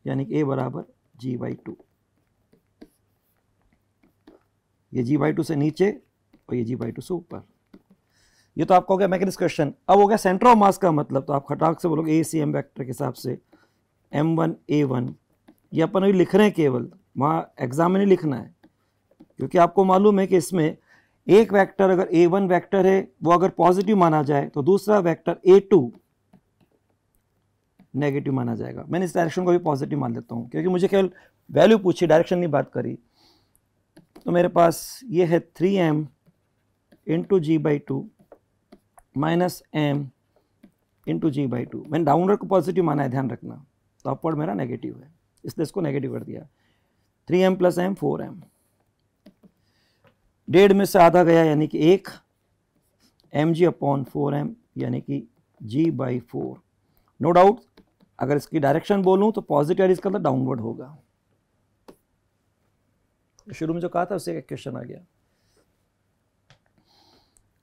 यानी कि ए बराबर जी बाई टू ये जी बाई टू से नीचे और ये जी बाई टू से ऊपर ये तो आपका हो गया मैकेनिक्स क्वेश्चन अब हो गया सेंटर ऑफ मास का मतलब तो आप खटाक से बोलोगे ए सी एम वैक्टर के हिसाब से एम वन ए वन ये अपन अभी लिख रहे हैं केवल वहाँ एग्जाम में नहीं लिखना है क्योंकि आपको मालूम है कि इसमें एक वैक्टर अगर ए वन वैक्टर है वो अगर पॉजिटिव माना जाए तो दूसरा वैक्टर ए टू नेगेटिव माना जाएगा मैंने इस डायरेक्शन को भी पॉजिटिव मान लेता हूँ क्योंकि मुझे केवल वैल्यू पूछी डायरेक्शन नहीं बात करी तो मेरे पास ये है three M into ji by two minus M into ji by two मैंने डाउनवर्ड को पॉजिटिव माना है ध्यान रखना तो अपवर्ड मेरा नेगेटिव है इसलिए इसको नेगेटिव कर दिया three M plus M four M डेढ़ में से आधा गया यानी कि एक M G upon four M यानी कि G by four no doubt अगर इसकी डायरेक्शन बोलूँ तो पॉजिटिव इसका डाउनवर्ड होगा शुरू में जो कहा था उससे एक क्वेश्चन आ गया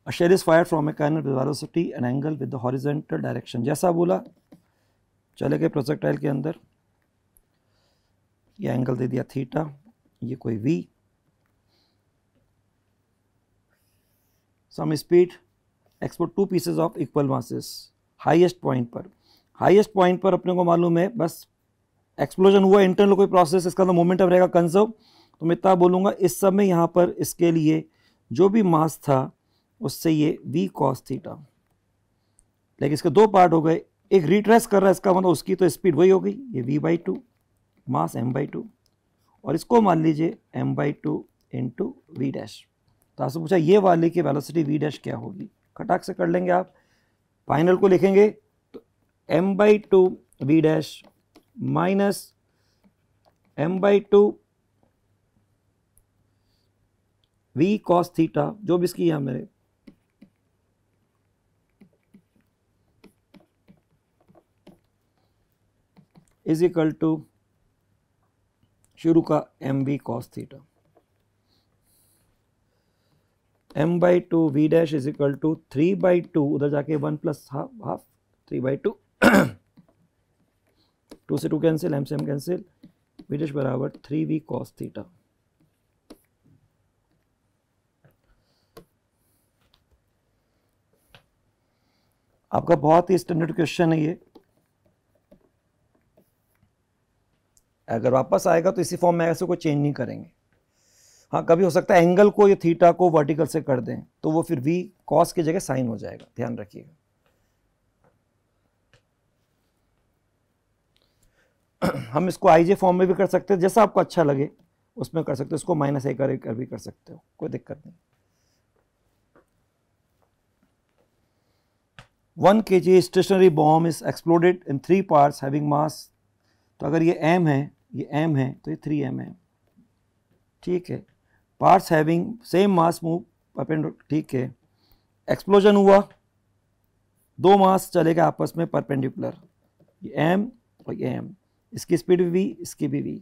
a shell is fire from a a cannon an angle with angle with the जैसा बोला चले गए प्रोजेक्टाइल के अंदर ये एंगल दे दिया थीटा ये कोई V some speed export two pieces of equal masses highest point पर हाईएस्ट पॉइंट पर अपने को मालूम है बस एक्सप्लोजन हुआ इंटरनल कोई प्रोसेस इसका तो मोमेंटम रहेगा कंजर्व तो मैं इतना बोलूँगा इस समय यहाँ पर इसके लिए जो भी मास था उससे ये वी कॉस थीटा लेकिन इसके दो पार्ट हो गए एक रिट्रेस कर रहा है इसका मतलब उसकी तो स्पीड वही हो गई ये V by two mass M by two और इसको मान लीजिए M by two into V dash तो आपसे पूछा ये वाले की वेलोसिटी वी डैश क्या होगी खटाक से कर लेंगे आप फाइनल को लिखेंगे तो M by two V dash minus M by two V cos theta जो भी इसकी है मेरे इज इक्वल टू शुरू का M V cos theta M by two V dash is equal to three by two उधर जाके one plus half half three by two two से टू कैंसिल एम से एम कैंसिल वी डैश बराबर three V cos theta आपका बहुत ही standard question है ये अगर वापस आएगा तो इसी फॉर्म में ऐसे कोई चेंज नहीं करेंगे हाँ कभी हो सकता है एंगल को या थीटा को वर्टिकल से कर दें तो वो फिर वी कॉस की जगह साइन हो जाएगा ध्यान रखिएगा हम इसको आईजे फॉर्म में भी कर सकते हैं जैसा आपको अच्छा लगे उसमें कर सकते हो उसको माइनस ए कर भी कर सकते हो कोई दिक्कत नहीं वन के G stationary bomb is exploded in three parts having mass तो अगर ये एम है ये एम है तो ये थ्री एम है ठीक है parts having same mass move up and ठीक है एक्सप्लोजन हुआ दो मास चले गए आपस में परपेंडिकुलर ये एम और ये एम इसकी स्पीड भी वी इसकी भी वी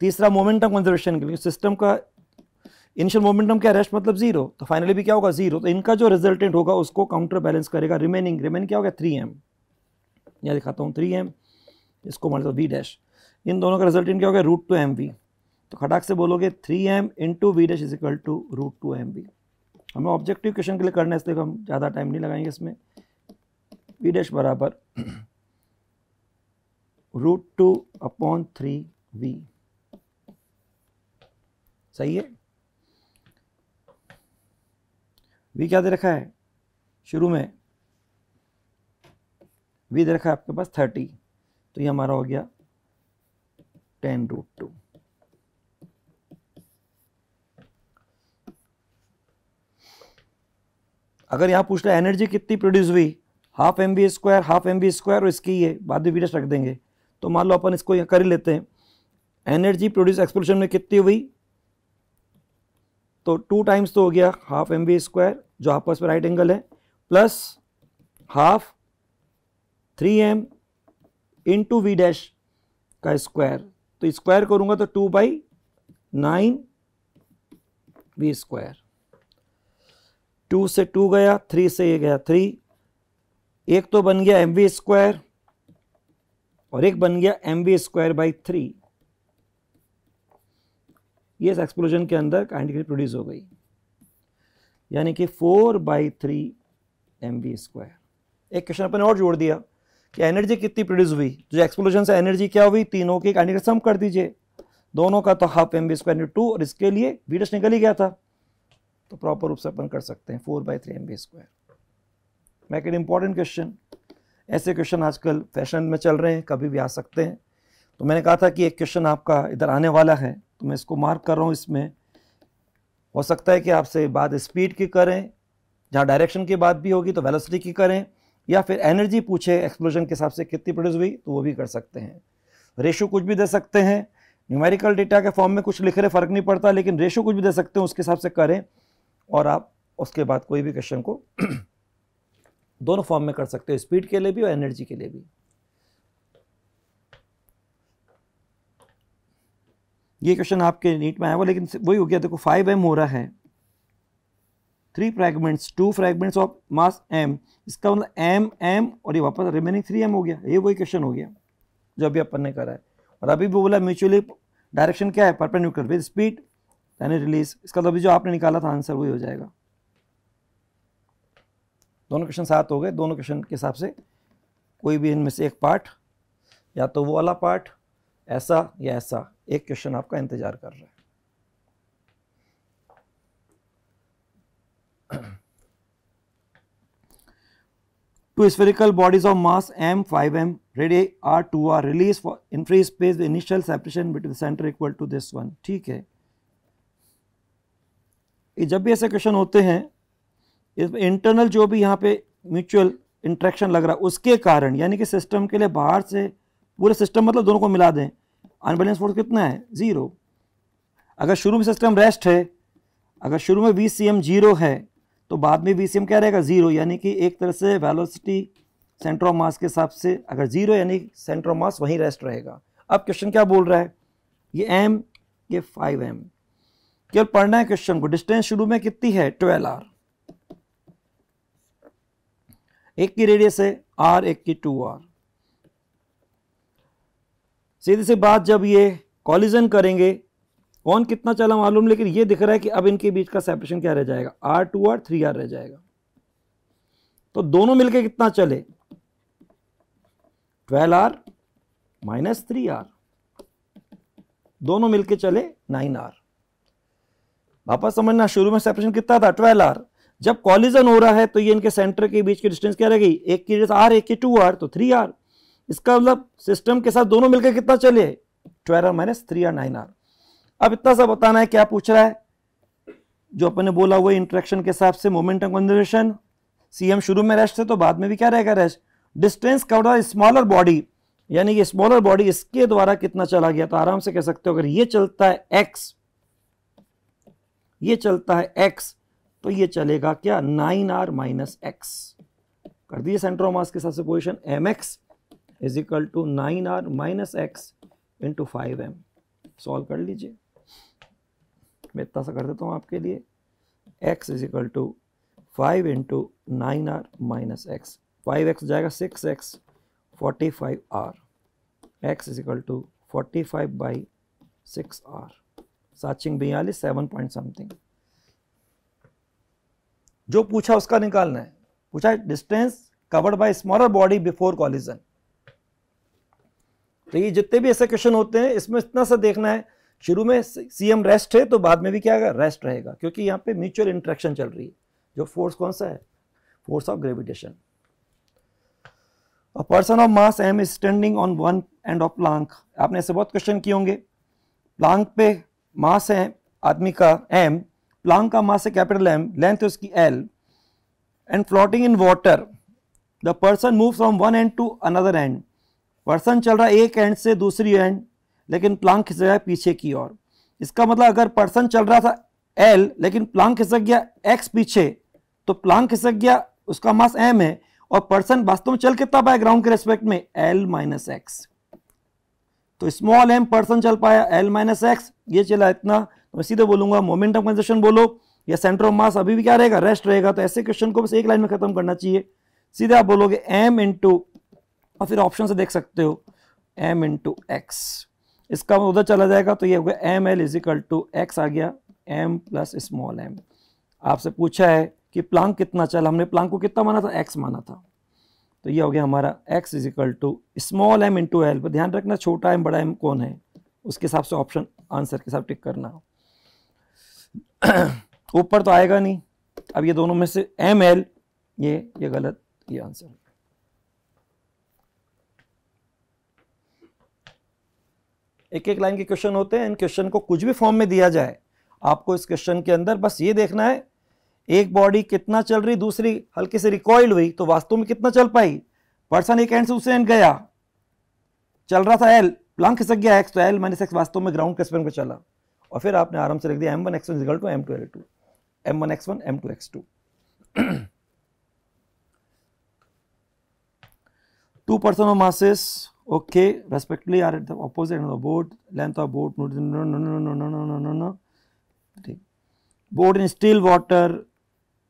तीसरा मोमेंटम कंजर्वेशन के लिए सिस्टम का इनिशियल मोमेंटम क्या रेस्ट मतलब जीरो तो फाइनली भी क्या होगा जीरो तो इनका जो रिजल्टेंट होगा उसको काउंटर बैलेंस करेगा रिमेनिंग रिमेनिंग क्या होगा थ्री एम यहाँ दिखाता हूँ थ्री एम इसको मान लो वी तो डैश इन दोनों का रिजल्टेंट क्या होगा रूट टू एम वी तो खटाक से बोलोगे three M into V dash is equal to root two M V हमें ऑब्जेक्टिव क्वेश्चन के लिए करना है इसलिए हम ज़्यादा टाइम नहीं लगाएंगे इसमें वी डैश बराबर root two upon three V सही है वी क्या दे रखा है शुरू में वी दे रखा है आपके पास थर्टी तो ये हमारा हो गया टेन रूट टू अगर यहां पूछ रहा है एनर्जी कितनी प्रोड्यूस हुई half M B square half M B square और इसकी ये बाद में वीडियो रख देंगे तो मान लो अपन इसको यहाँ कर ही लेते हैं एनर्जी प्रोड्यूस एक्सप्लोशन में कितनी हुई तो टू टाइम्स तो हो गया हाफ एम बी स्क्वायर जो आपस में राइट एंगल है plus half three M into V dash का स्क्वायर तो स्क्वायर करूंगा तो two by nine V square two से टू गया थ्री से ये गया थ्री एक तो बन गया एम वी स्क्वायर और एक बन गया M we square by three ये इस एक्सप्लोजन के अंदर काइनेटिक प्रोड्यूस हो गई यानी कि four by three M B square एक क्वेश्चन अपने और जोड़ दिया कि एनर्जी कितनी प्रोड्यूस हुई तो जो एक्सप्लोजन से एनर्जी क्या हुई तीनों की काइनेटिक सम कर दीजिए दोनों का तो half M B square two और इसके लिए वीडस निकल ही गया था तो प्रॉपर रूप से अपन कर सकते हैं four by three M B square make it important question ऐसे क्वेश्चन आजकल फैशन में चल रहे हैं कभी भी आ सकते हैं तो मैंने कहा था कि एक क्वेश्चन आपका इधर आने वाला है तो मैं इसको मार्क कर रहा हूँ इसमें हो सकता है कि आपसे बात स्पीड की करें जहाँ डायरेक्शन की बात भी होगी तो वेलोसिटी की करें या फिर एनर्जी पूछे एक्सप्लोजन के हिसाब से कितनी प्रोड्यूस हुई तो वो भी कर सकते हैं रेशो कुछ भी दे सकते हैं न्यूमेरिकल डेटा के फॉर्म में कुछ लिख रहे फ़र्क नहीं पड़ता लेकिन रेशो कुछ भी दे सकते हैं उसके हिसाब से करें और आप उसके बाद कोई भी क्वेश्चन को दोनों फॉर्म में कर सकते हो स्पीड के लिए भी और एनर्जी के लिए भी ये क्वेश्चन आपके नीट में आया हुआ लेकिन वही हो गया देखो फाइव एम हो रहा है three fragments two fragments of mass M इसका मतलब एम एम और ये वापस रिमेनिंग थ्री एम हो गया ये वही क्वेश्चन हो गया जो अभी अपन ने करा है और अभी भी बोला म्यूचुअली डायरेक्शन क्या है परपेंडिकुलर विद स्पीड यानी रिलीज इसका तो अभी जो आपने निकाला था आंसर वही हो जाएगा दोनों क्वेश्चन साथ हो गए दोनों क्वेश्चन के हिसाब से कोई भी इनमें से एक पार्ट या तो वो वाला पार्ट ऐसा या ऐसा एक क्वेश्चन आपका इंतजार कर रहा है two spherical bodies of mass M five M ready R two R release in free space initial separation between centre equal to this one ठीक है जब भी ऐसे क्वेश्चन होते हैं इंटरनल जो भी यहाँ पे म्यूचुअल इंट्रैक्शन लग रहा है उसके कारण यानी कि सिस्टम के लिए बाहर से पूरे सिस्टम मतलब दोनों को मिला दें अनबैलेंस फोर्स कितना है ज़ीरो अगर शुरू में सिस्टम रेस्ट है अगर शुरू में वी सी एम जीरो है तो बाद में वी सी एम क्या रहेगा ज़ीरो यानी कि एक तरह से वेलोसिटी सेंटर ऑफ मास के हिसाब से अगर ज़ीरो यानी सेंटर ऑफ मास वहीं रेस्ट रहेगा अब क्वेश्चन क्या बोल रहा है ये एम ये फाइव एम केवल पढ़ना है क्वेश्चन को डिस्टेंस शुरू में कितनी है ट्वेल्व आर एक की रेडियस है आर एक की टू आर सीधी सी बात जब ये कॉलिजन करेंगे कौन कितना चला मालूम लेकिन ये दिख रहा है कि अब इनके बीच का सेपरेशन क्या रह जाएगा R two R three R रह जाएगा तो दोनों मिलके कितना चले twelve R minus three R दोनों मिलके चले नाइन आर वापस समझना शुरू में सेपरेशन कितना था ट्वेल्व आर जब कॉलिजन हो रहा है तो ये इनके सेंटर के बीच की डिस्टेंस क्या रह गई एक की आर एक की टू आर तो थ्री आर इसका मतलब सिस्टम के साथ दोनों मिलकर कितना चले twelve R minus three R nine R अब इतना सा बताना है क्या पूछ रहा है जो अपने बोला हुआ इंट्रैक्शन के हिसाब से मोमेंटम कंजर्वेशन सीएम शुरू में रेस्ट है तो बाद में भी क्या रहेगा rest distance cover smaller body यानी कि स्मॉलर बॉडी इसके द्वारा कितना चला गया तो आराम से कह सकते हो अगर ये चलता है एक्स ये चलता है एक्स तो ये चलेगा क्या नाइन आर माइनस एक्स कर दिए सेंट्रोमास के साथ से position M X is equal to nine R minus X into five M solve कर लीजिए मैं इतना सा कर देता हूँ आपके लिए X is equal to five into nine R minus X five X जाएगा six X forty five R X is equal to forty five by six R साचिंग बयालीस सेवन पॉइंट समथिंग जो पूछा उसका निकालना है पूछा distance covered by smaller body before collision तो ये जितने भी ऐसे क्वेश्चन होते हैं इसमें इतना सा देखना है शुरू में सीएम रेस्ट है तो बाद में भी क्या आएगा रेस्ट रहेगा क्योंकि यहाँ पे म्यूचुअल इंट्रैक्शन चल रही है जो फोर्स कौन सा है force of gravitation a person of mass M is standing on one end of plank आपने ऐसे बहुत क्वेश्चन किए होंगे प्लांक पे मास है आदमी का एम प्लांक का मास है कैपिटल एम लेंथ है उसकी L and floating in water the person move from one end to another end person चल रहा है एक एंड से दूसरी एंड लेकिन प्लांक खिसक गया पीछे की ओर इसका मतलब अगर पर्सन चल रहा था एल लेकिन प्लांक खिसक गया एक्स पीछे तो प्लांक खिसक गया उसका मास एम है और पर्सन वास्तव में चल कितना पाया ग्राउंड के रेस्पेक्ट में एल माइनस एक्स तो स्मॉल एम पर्सन चल पाया एल माइनस एक्स ये चला इतना तो मैं सीधे बोलूंगा मोमेंटम कंजेशन बोलो या सेंटर ऑफ मास अभी भी क्या रहेगा रेस्ट रहेगा तो ऐसे क्वेश्चन को बस एक लाइन में खत्म करना चाहिए सीधे आप बोलोगे एम इंटू और फिर ऑप्शन से देख सकते हो एम इंटू एक्स इसका उधर चला जाएगा तो ये हो गया M L is equal to X आ गया एम प्लस स्मॉल एम आपसे पूछा है कि प्लांक कितना चला हमने प्लांक को कितना माना था एक्स माना था तो ये हो गया हमारा X is equal to small M into L पर ध्यान रखना छोटा एम बड़ा एम कौन है उसके हिसाब से ऑप्शन आंसर के साथ टिक करना ऊपर तो आएगा नहीं अब ये दोनों में से एम एल ये ये गलत ये आंसर है एक एक लाइन के क्वेश्चन होते हैं इन क्वेश्चन को कुछ भी फॉर्म में दिया जाए आपको इस क्वेश्चन के अंदर बस ये देखना है एक बॉडी कितना चल रही दूसरी हल्के से रिकॉइल हुई तो वास्तव में कितना चल पाई पर्सन एक एंड से दूसरे एंड गया चल रहा था एल प्लांग खिसक गया एक्स तो एल माइनस एक्स वास्तव में ग्राउंड के स्पेन को चला और फिर आपने आराम से लिख दिया M one X one is equal to M two L two M one X one M two X two two person of masses okay respectively are at the opposite end of the board, length of board, no, no, no, no, no, no, no, no, no. Board in still water,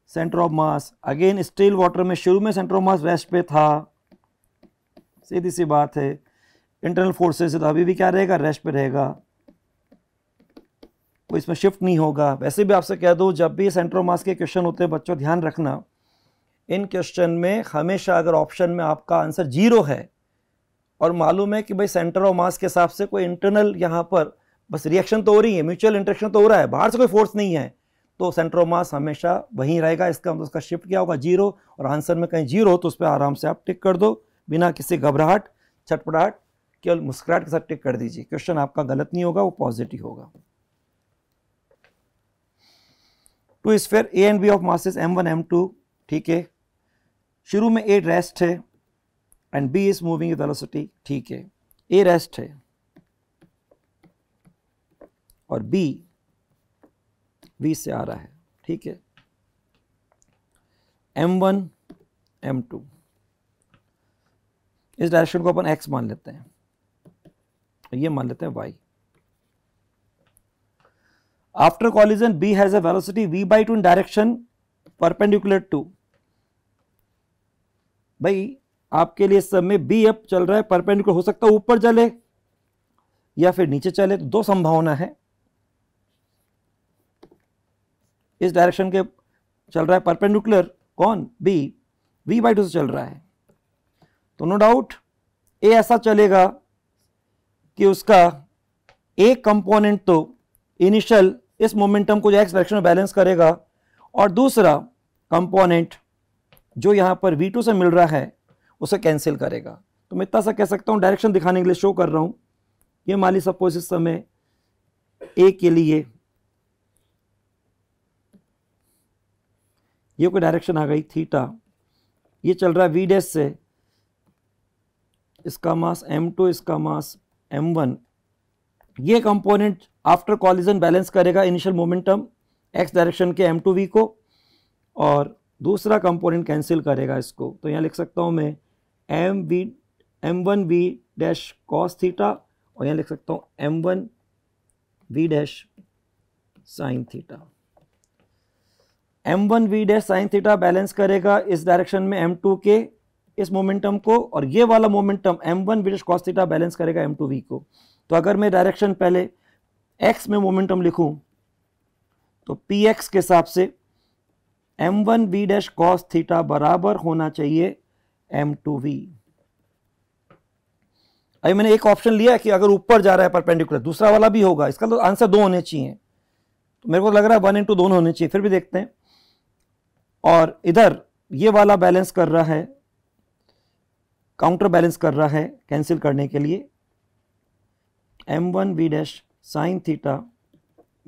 center of mass. Again still water mein shuru mein center of mass rest पे था सीधी सी बात है internal forces से तो अभी भी क्या रहेगा रेस्ट पे रहेगा कोई इसमें शिफ्ट नहीं होगा वैसे भी आपसे कह दूँ जब भी सेंट्रो मास के क्वेश्चन होते हैं बच्चों ध्यान रखना इन क्वेश्चन में हमेशा अगर ऑप्शन में आपका आंसर जीरो है और मालूम है कि भाई सेंटर ऑफ मास के हिसाब से कोई इंटरनल यहाँ पर बस रिएक्शन तो हो रही है म्यूचुअल इंट्रेक्शन तो हो रहा है बाहर से कोई फोर्स नहीं है तो सेंटर ऑफ मास हमेशा वहीं रहेगा इसका मतलब उसका शिफ्ट क्या होगा जीरो और आंसर में कहीं जीरो तो उस पर आराम से आप टिक कर दो बिना किसी घबराहट छटपटाहट केवल मुस्कुराहट के साथ टिक कर दीजिए क्वेश्चन आपका गलत नहीं होगा वो पॉजिटिव होगा two sphere A and B of masses M one M two ठीक है शुरू में ए रेस्ट है and B is moving velocity ठीक है ए रेस्ट है और बी बी से आ रहा है ठीक है एम वन एम टू इस डायरेक्शन को अपन एक्स मान लेते हैं ये मान लेते हैं Y after collision B has a velocity V by two in direction perpendicular to भाई आपके लिए समय बी अप चल रहा है परपेंडिकुलर हो सकता है ऊपर चले या फिर नीचे चले तो दो संभावना है इस डायरेक्शन के चल रहा है परपेंडिकुलर कौन बी वी बाई टू से चल रहा है तो नो डाउट ए ऐसा चलेगा कि उसका एक कंपोनेंट तो इनिशियल इस मोमेंटम को जो एक्स डायरेक्शन में बैलेंस करेगा और दूसरा कंपोनेंट जो यहां पर वी टू से मिल रहा है उसे कैंसिल करेगा तो मैं इतना सा कह सकता हूँ डायरेक्शन दिखाने के लिए शो कर रहा हूँ ये माली सपोज इस समय ए के लिए ये कोई डायरेक्शन आ गई थीटा ये चल रहा है वी डेस से इसका मास एम टू इसका मास एम वन ये कंपोनेंट आफ्टर कॉलिजन बैलेंस करेगा इनिशियल मोमेंटम एक्स डायरेक्शन के एम टू वी को और दूसरा कंपोनेंट कैंसिल करेगा इसको तो यहाँ लिख सकता हूँ मैं M B M one B dash cos theta और यहाँ लिख सकता हूँ M one B dash sine theta M one B dash sine theta balance करेगा इस डायरेक्शन में एम टू के इस मोमेंटम को और ये वाला momentum M one B dash cos theta balance करेगा एम टू वी को तो अगर मैं डायरेक्शन पहले एक्स में मोमेंटम लिखूँ तो पी एक्स के हिसाब से M one B dash cos theta बराबर होना चाहिए एम टू वी अभी मैंने एक ऑप्शन लिया कि अगर ऊपर जा रहा है परपेंडिकुलर दूसरा वाला भी होगा इसका तो आंसर दो होने चाहिए तो मेरे को लग रहा है वन इंटू दोनों होने चाहिए फिर भी देखते हैं और इधर ये वाला बैलेंस कर रहा है काउंटर बैलेंस कर रहा है कैंसिल करने के लिए M one V dash sine theta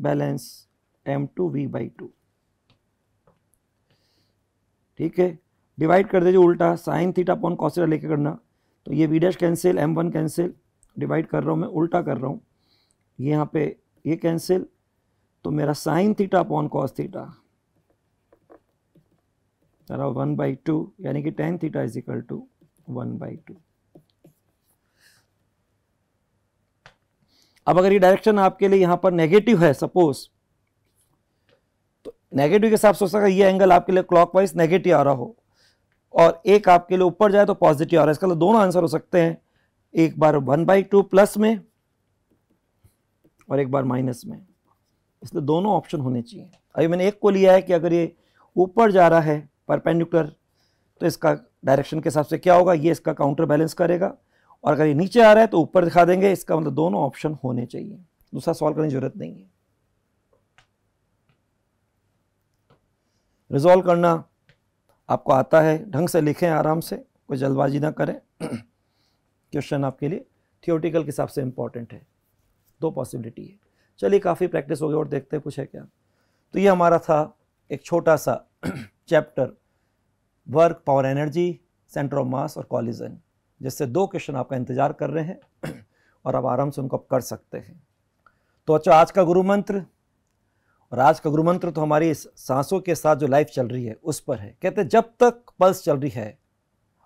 balance M two V by two ठीक है डिवाइड कर दीजिए उल्टा साइन थीटा पॉन कॉसिटा लेके करना तो ये V dash cancel M one cancel divide कर रहा हूँ मैं उल्टा कर रहा हूँ ये यहाँ पे ये कैंसिल तो मेरा sine theta upon cos theta तरह वन बाई टू यानी कि tan theta is equal to one by two अब अगर ये डायरेक्शन आपके लिए यहाँ पर नेगेटिव है सपोज तो नेगेटिव के हिसाब सोच सकता ये एंगल आपके लिए क्लॉकवाइज नेगेटिव आ रहा हो और एक आपके लिए ऊपर जाए तो पॉजिटिव आ रहा है इसका तो दोनों आंसर हो सकते हैं एक बार वन बाई टू प्लस में और एक बार माइनस में इसलिए दोनों ऑप्शन होने चाहिए अभी मैंने एक को लिया है कि अगर ये ऊपर जा रहा है परपेंडिकुलर तो इसका डायरेक्शन के हिसाब से क्या होगा ये इसका काउंटर बैलेंस करेगा और अगर ये नीचे आ रहा है तो ऊपर दिखा देंगे इसका मतलब दोनों ऑप्शन होने चाहिए दूसरा सॉल्व करने की जरूरत नहीं है रिजॉल्व करना आपको आता है ढंग से लिखें आराम से कोई जल्दबाजी ना करें क्वेश्चन आपके लिए थियोटिकल के हिसाब से इम्पॉर्टेंट है दो पॉसिबिलिटी है चलिए काफ़ी प्रैक्टिस हो गई और देखते हैं कुछ है क्या तो ये हमारा था एक छोटा सा chapter work power energy centre of mass और कॉलिजन जिससे दो क्वेश्चन आपका इंतज़ार कर रहे हैं और आप आराम से उनको कर सकते हैं तो अच्छा आज का गुरु मंत्र और आज का गुरुमंत्र तो हमारी सांसों के साथ जो लाइफ चल रही है उस पर है कहते हैं जब तक पल्स चल रही है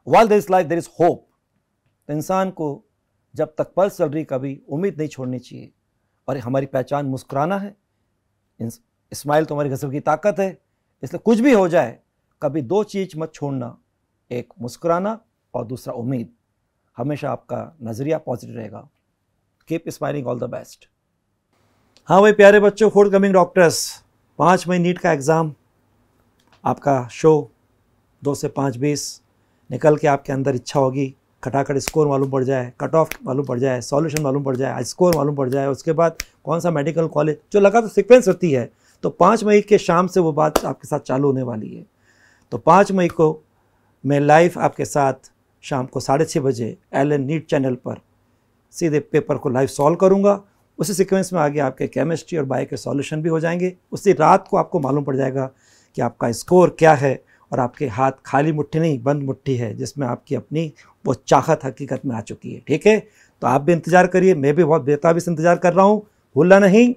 while there is life there is hope तो इंसान को जब तक पल्स चल रही कभी उम्मीद नहीं छोड़नी चाहिए और हमारी पहचान मुस्कुराना है स्माइल तो हमारी गजब की ताकत है इसलिए कुछ भी हो जाए कभी दो चीज़ मत छोड़ना एक मुस्कुराना और दूसरा उम्मीद हमेशा आपका नज़रिया पॉजिटिव रहेगा keep smiling all the best हाँ भाई प्यारे बच्चों फोर्थ कमिंग डॉक्टर्स पाँच मई नीट का एग्ज़ाम आपका शो दो से पाँच बीस निकल के आपके अंदर इच्छा होगी खटाखट स्कोर मालूम पड़ जाए कट ऑफ मालूम पड़ जाए सॉल्यूशन मालूम पड़ जाए स्कोर मालूम पड़ जाए उसके बाद कौन सा मेडिकल कॉलेज जो लगातार तो सिक्वेंस होती है तो पाँच मई के शाम से वो बात आपके साथ चालू होने वाली है तो पाँच मई को मैं लाइव आपके साथ शाम को साढ़े छः बजे एल एन नीट चैनल पर सीधे पेपर को लाइव सॉल्व करूँगा उसी सिक्वेंस में आगे आपके केमिस्ट्री और बायो के सॉल्यूशन भी हो जाएंगे उसी रात को आपको मालूम पड़ जाएगा कि आपका स्कोर क्या है और आपके हाथ खाली मुट्ठी नहीं बंद मुट्ठी है जिसमें आपकी अपनी वो चाहत हकीकत में आ चुकी है ठीक है तो आप भी इंतज़ार करिए मैं भी बहुत बेताबी से इंतज़ार कर रहा हूँ भूलना नहीं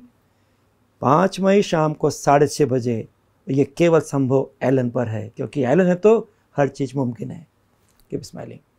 पाँच मई शाम को साढ़े छः बजे ये केवल संभव एलन पर है क्योंकि एलन है तो हर चीज़ मुमकिन है कि स्माइलिंग